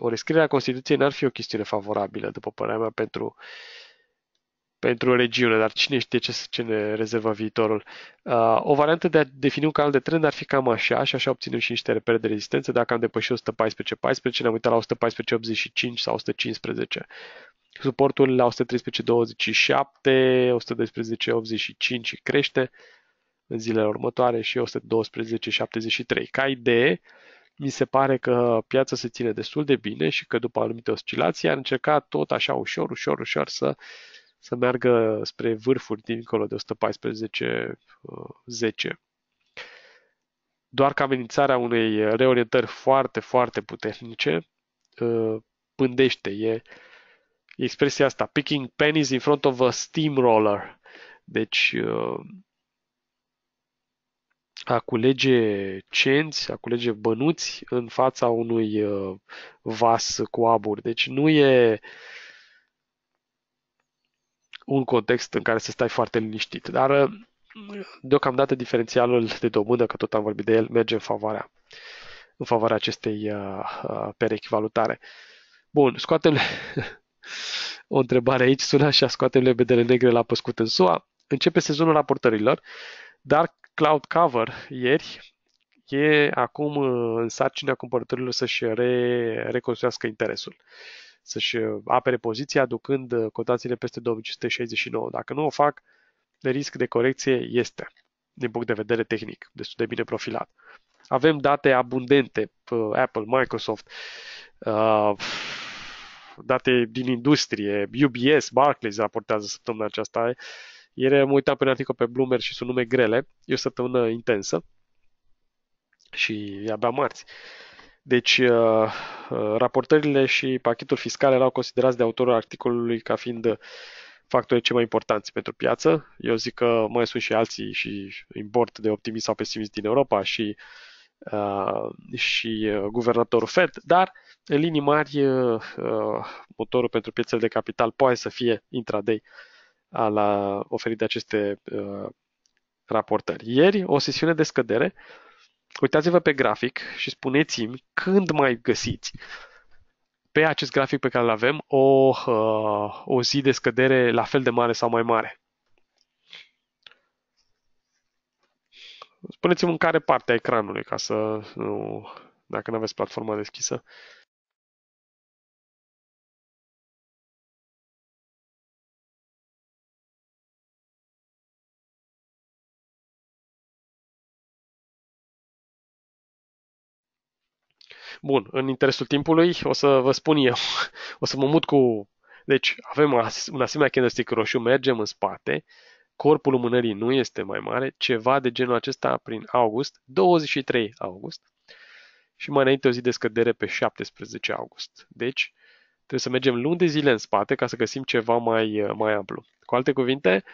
o rescriere a Constituției n-ar fi o chestiune favorabilă, după părerea mea, pentru uh, pentru regiune, dar cine știe ce, ce ne rezervă viitorul. Uh, o variantă de a defini un canal de trend ar fi cam așa și așa obținem și niște repere de rezistență. Dacă am depășit 114.14, ne-am uitat la 114.85 sau 115. Suportul la 113.27, 112.85 și crește în zilele următoare și 112.73. Ca idee, mi se pare că piața se ține destul de bine și că după anumite oscilații a încerca tot așa ușor, ușor, ușor să uh, să meargă spre vârfuri dincolo de 114-10. Uh, Doar că amenințarea unei reorientări foarte, foarte puternice uh, pândește. E expresia asta, picking pennies in front of a steamroller. Deci uh, a culege cenți, a culege bănuți în fața unui vas cu aburi. Deci nu e uh, un context în care să stai foarte liniștit. Dar uh, deocamdată diferențialul de domână, că tot am vorbit de el, merge în favoarea, în favoarea acestei uh, uh perechi valutare. Bun, scoatem (laughs) o întrebare aici, sună așa, scoatem lebedele negre la păscut în SUA. Începe sezonul raportărilor, dar Cloud Cover ieri e acum uh, în sarcina cumpărătorilor să-și re, reconstruiască interesul. Uh, să-și uh, apere poziția aducând uh, cotațiile peste 2569. Dacă nu o fac, risc de corecție este, din punct de vedere tehnic, destul de bine profilat. Avem date abundente, uh, Apple, Microsoft, date din industrie, UBS, Barclays raportează săptămâna aceasta. Ieri am uitat pe un articol pe Bloomberg și sunt nume grele. E o săptămână intensă și e abia marți. Uh, deci, uh, uh, raportările și pachetul fiscal erau considerați de autorul articolului ca fiind factorii cei mai importanți pentru piață. Eu zic că mai sunt și alții și import de optimist sau pesimist din Europa și, uh, și uh, guvernatorul Fed, dar în linii mari uh, motorul pentru piețele de capital poate să fie intraday al oferit de aceste uh, raportări. Ieri, o sesiune de scădere, uh, uitați-vă pe grafic și spuneți-mi când mai găsiți pe acest grafic pe care îl avem o, uh, o zi de scădere la fel de mare sau mai mare. Spuneți-mi în care parte a ecranului, ca să nu, dacă nu aveți platforma deschisă, Bun, în interesul timpului o să vă spun eu. (laughs) O să mă mut cu... Deci avem un asemenea candlestick roșu, mergem în spate, corpul lumânării nu este mai mare, ceva de genul acesta prin august, 23 august, și mai înainte o zi de scădere pe 17 august. Deci, trebuie să mergem luni de zile în spate ca să găsim ceva mai, mai amplu. Cu alte cuvinte,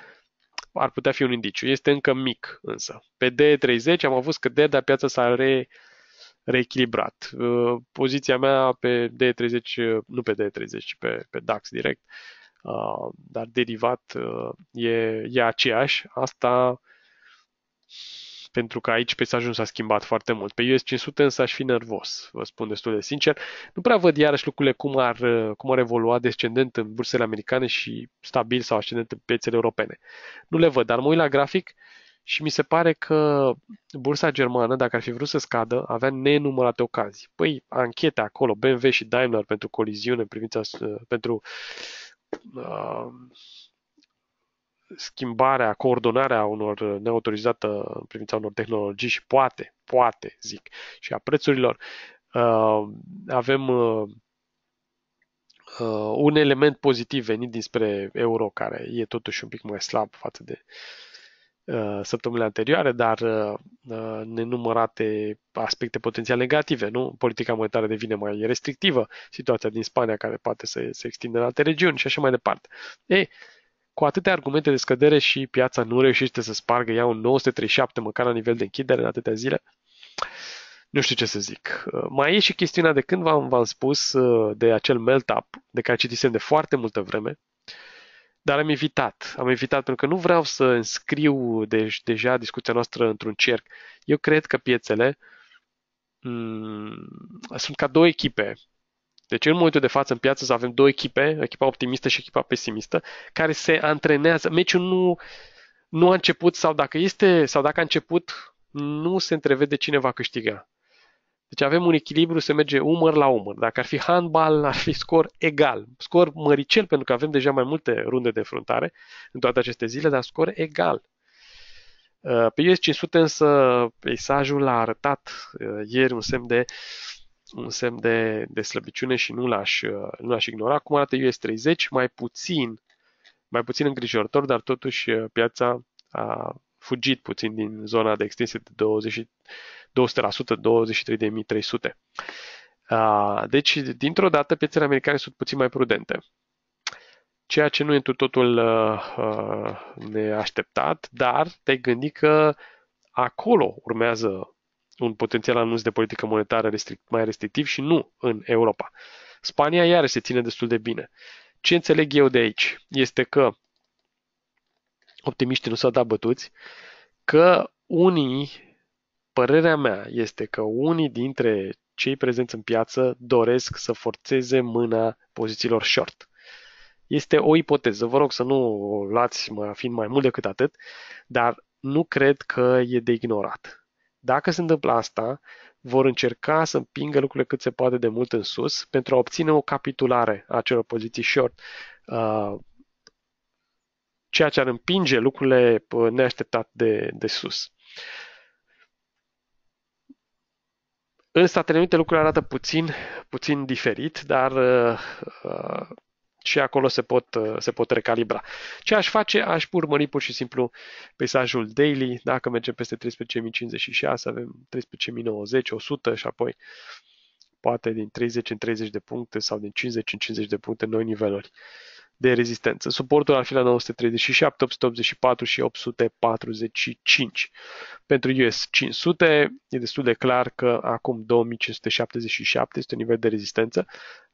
ar putea fi un indiciu. Este încă mic, însă. Pe D30 am avut scăderi, dar piața s-a re reechilibrat. Uh, poziția mea pe D30, nu pe D30, ci pe, pe DAX direct, uh, dar derivat uh, e, e aceeași. Asta pentru că aici peisajul s-a schimbat foarte mult. Pe US 500 însă aș fi nervos, vă spun destul de sincer. Nu prea văd iarăși lucrurile cum ar, cum ar evolua descendent în bursele americane și stabil sau ascendent în piețele europene. Nu le văd, dar mă uit la grafic, uh, și mi se pare că bursa germană, dacă ar fi vrut să scadă, avea nenumărate ocazii. Păi, anchete acolo, BMW și Daimler pentru coliziune în privința, pentru uh, schimbarea, coordonarea unor neautorizată în privința unor tehnologii și poate, poate, zic, și a prețurilor. Uh, avem uh, uh, un element pozitiv venit dinspre euro, care e totuși un pic mai slab față de uh, Uh, săptămânile anterioare, dar uh, uh, nenumărate aspecte potențial negative, nu? Politica monetară devine mai restrictivă, situația din Spania care poate să se extindă în alte regiuni și așa mai departe. E cu atâtea argumente de scădere și piața nu reușește să spargă ea un 937 măcar la nivel de închidere în atâtea zile, nu știu ce să zic. Mai e și chestiunea de când v-am, v-am spus de acel melt-up de care citisem de foarte multă vreme, dar am evitat. Am evitat pentru că nu vreau să înscriu de, deja discuția noastră într-un cerc. Eu cred că piețele m- mm, sunt ca două echipe. Deci în momentul de față în piață să avem două echipe, echipa optimistă și echipa pesimistă, care se antrenează. Meciul nu, nu a început sau dacă este sau dacă a început, nu se întrevede cine va câștiga. Deci avem un echilibru, se merge umăr la umăr. Dacă ar fi handbal, ar fi scor egal. Scor măricel, pentru că avem deja mai multe runde de înfruntare în toate aceste zile, dar scor egal. Uh, pe US 500 însă peisajul a arătat uh, ieri un semn de un semn de, de slăbiciune și nu l-aș, uh, nu l-aș ignora. Cum arată US 30, mai puțin, mai puțin îngrijorător, dar totuși piața a fugit puțin din zona de extinție de 20 200%, 23.300. Deci, dintr-o dată, piețele americane sunt puțin mai prudente. Ceea ce nu e tot totul uh, uh, neașteptat, dar te gândi că acolo urmează un potențial anunț de politică monetară restrict, mai restrictiv și nu în Europa. Spania iar se ține destul de bine. Ce înțeleg eu de aici este că optimiștii nu s-au dat bătuți, că unii Părerea mea este că unii dintre cei prezenți în piață doresc să forțeze mâna pozițiilor short. Este o ipoteză, vă rog să nu o luați fiind mai mult decât atât, dar nu cred că e de ignorat. Dacă se întâmplă asta, vor încerca să împingă lucrurile cât se poate de mult în sus pentru a obține o capitulare a acelor poziții short, uh, ceea ce ar împinge lucrurile uh, neașteptat de, de sus. În Statele Unite lucrurile arată puțin, puțin diferit, dar uh, uh, și acolo se pot, uh, se pot recalibra. Ce aș face? Aș urmări pur și simplu peisajul daily. Dacă mergem peste 13.056, avem 13.090, 100 și apoi poate din 30 în 30 de puncte sau din 50 în 50 de puncte noi niveluri. Uh, de rezistență. Suportul ar fi la 937, 884 și 845. Pentru US 500 e destul de clar că acum 2577 este un nivel de rezistență.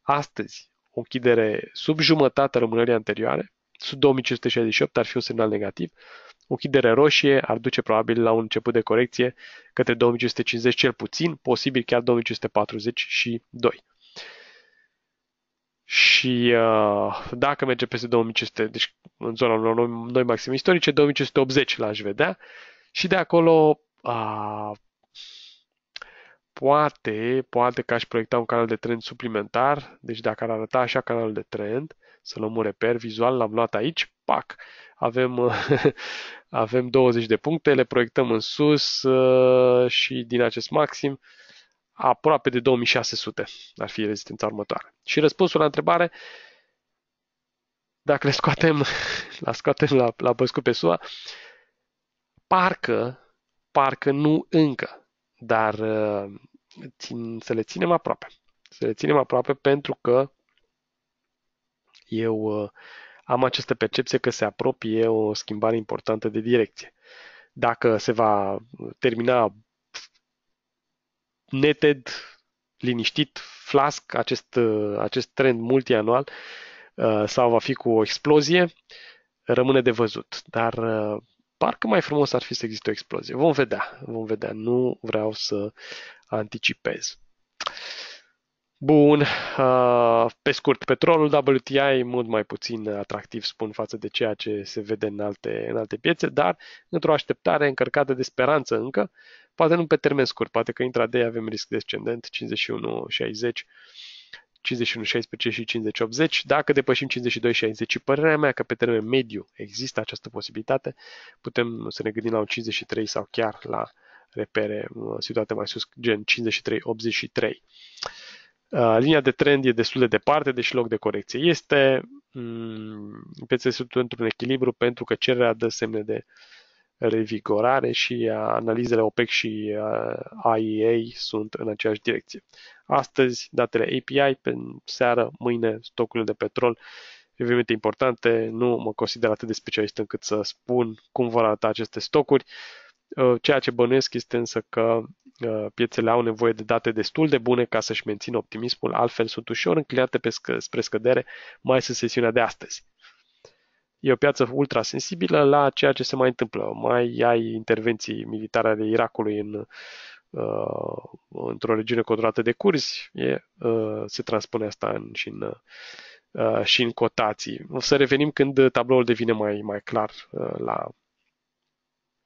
Astăzi, o închidere sub jumătatea rămânării anterioare, sub 2568 ar fi un semnal negativ. O închidere roșie ar duce probabil la un început de corecție către 2550 cel puțin, posibil chiar 2542 și uh, dacă merge peste 2500, deci în zona unor noi, noi maxim istorice, 2580 l-aș vedea și de acolo uh, poate, poate că aș proiecta un canal de trend suplimentar, deci dacă ar arăta așa canalul de trend, să luăm un reper vizual, l-am luat aici, pac, avem, uh, (laughs) avem 20 de puncte, le proiectăm în sus uh, și din acest maxim uh, aproape de 2600 ar fi rezistența următoare. Și răspunsul la întrebare, dacă le scoatem, (laughs) la scoatem la, la băscu pe SUA, parcă, parcă nu încă, dar uh, țin, să le ținem aproape. Să le ținem aproape pentru că eu uh, am această percepție că se apropie o schimbare importantă de direcție. Dacă se va termina neted, liniștit, Flask, acest, uh, acest trend multianual, uh, sau va fi cu o explozie, rămâne de văzut. Dar uh, parcă mai frumos ar fi să existe o explozie. Vom vedea, vom vedea. Nu vreau să anticipez. Bun, pe scurt, petrolul WTI mult mai puțin atractiv, spun, față de ceea ce se vede în alte, în alte piețe, dar într-o așteptare încărcată de speranță încă, Poate nu pe termen scurt, poate că intraday avem risc descendent 51-60, 51-16 și 50-80. Dacă depășim 52-60 și părerea mea că pe termen mediu există această posibilitate, putem să ne gândim la un 53 sau chiar la repere uh, situate mai sus, gen 53-83. Uh, linia de trend e destul de departe, deși loc de corecție este. Mm, Piețele sunt într-un echilibru pentru că cererea dă semne de revigorare și analizele OPEC și IEA uh, sunt în aceeași direcție. Astăzi datele API, pe seară, mâine stocurile de petrol, evenimente importante, nu mă consider atât de specialist încât să spun cum vor arăta aceste stocuri. Uh, ceea ce bănuiesc este însă că uh, piețele au nevoie de date destul de bune ca să-și mențină optimismul, altfel sunt ușor înclinate spre scădere, mai sunt sesiunea de astăzi. E o piață ultrasensibilă la ceea ce se mai întâmplă. Mai ai intervenții militare ale Irakului în, uh, într-o regiune controlată de curzi, e, uh, se transpune asta în, și, în, uh, și în cotații. O să revenim când tabloul devine mai, mai clar uh, la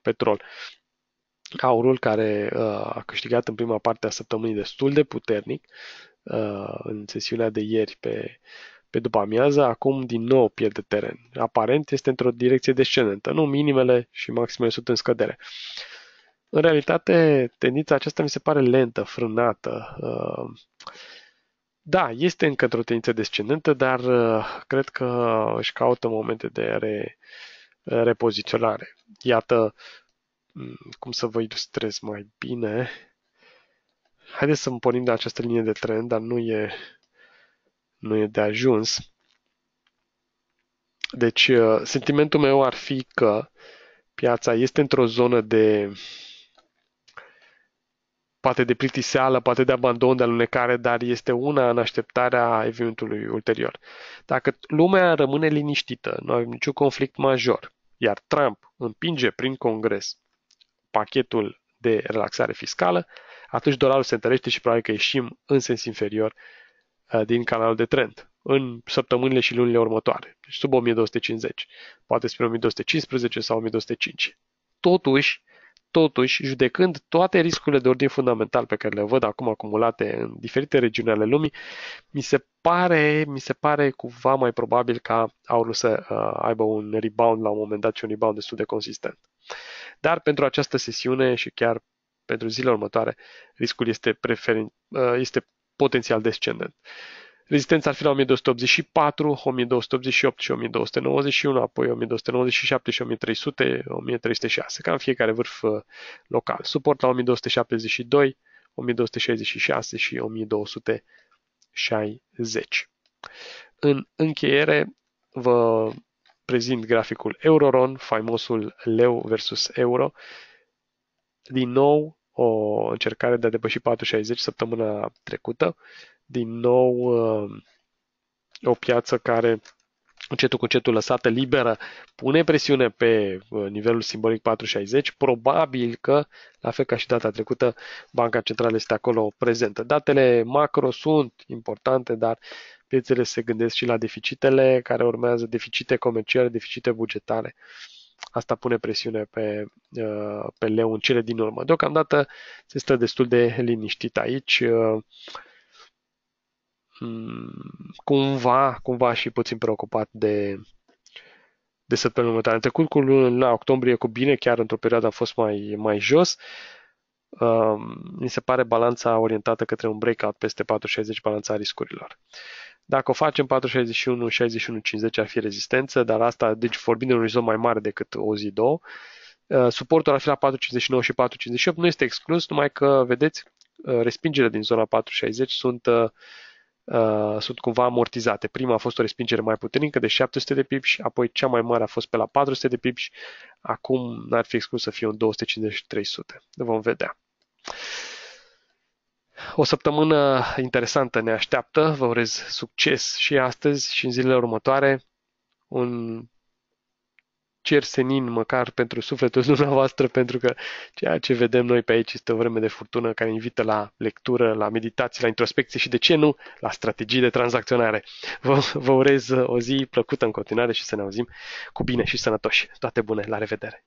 petrol. Aurul, care uh, a câștigat în prima parte a săptămânii destul de puternic, uh, în sesiunea de ieri pe pe după-amiază, acum din nou pierde teren. Aparent este într-o direcție descendentă. Nu, minimele și maximele sunt în scădere. În realitate, tendința aceasta mi se pare lentă, frânată. Uh, da, este încă într-o tendință descendentă, dar uh, cred că își caută momente de re, repoziționare. Iată mm, cum să vă ilustrez mai bine. Haideți să pornim de această linie de trend, dar nu e nu e de ajuns. Deci, uh, sentimentul meu ar fi că piața este într-o zonă de poate de plictiseală, poate de abandon, de alunecare, dar este una în așteptarea evenimentului ulterior. Dacă lumea rămâne liniștită, nu avem niciun conflict major, iar Trump împinge prin Congres pachetul de relaxare fiscală, atunci dolarul se întărește și probabil că ieșim în sens inferior Uh, din canal de trend în săptămânile și lunile următoare, deci sub 1250, poate spre 1215 sau 1205. Totuși, totuși, judecând toate riscurile de ordin fundamental pe care le văd acum acumulate în diferite regiuni ale lumii, mi se pare, mi se pare cumva mai probabil ca aurul să uh, aibă un rebound la un moment dat și un rebound destul de consistent. Dar pentru această sesiune și chiar pentru zilele următoare, riscul este, preferen, uh, este potențial descendent. Rezistența ar fi la 1284, 1288 și 1291, apoi 1297 și 1300, 1306, ca în fiecare vârf uh, local. Suport la 1272, 1266 și 1260. În încheiere, vă prezint graficul Euroron, faimosul leu versus euro. Din nou, o încercare de a depăși 460 săptămâna trecută. Din nou, uh, o piață care încetul cu încetul lăsată liberă pune presiune pe uh, nivelul simbolic 460. Probabil că, la fel ca și data trecută, Banca Centrală este acolo prezentă. Datele macro sunt importante, dar piețele se gândesc și la deficitele care urmează, deficite comerciale, deficite bugetare. Uh, Asta pune presiune pe, uh, pe leu în cele din urmă. Deocamdată se stă destul de liniștit aici. Uh, hmm, cumva, cumva și puțin preocupat de, de săptămâna următoare. În trecut cu luna octombrie cu bine, chiar într-o perioadă a fost mai, mai jos. Uh, mi se pare balanța orientată către un breakout peste 460, balanța riscurilor. Uh, dacă o facem 461, 61, 50 ar fi rezistență, dar asta, deci vorbim de un orizont mai mare decât o zi, două. Uh, suportul ar fi la 459 și 458, nu este exclus, numai că, vedeți, uh, respingerile din zona 460 sunt, uh, sunt cumva amortizate. Prima a fost o respingere mai puternică de 700 de pips, apoi cea mai mare a fost pe la 400 de pips, acum n-ar fi exclus să fie un 250-300. Vom vedea. O săptămână interesantă ne așteaptă, vă urez succes și astăzi și în zilele următoare. Un cer senin măcar pentru sufletul (laughs) dumneavoastră, pentru că ceea ce vedem noi pe aici este o vreme de furtună care invită la lectură, la meditații, la introspecție și, de ce nu, la strategii de tranzacționare. Vă, vă urez o zi plăcută în continuare și să ne auzim cu bine și sănătoși. Toate bune, la revedere!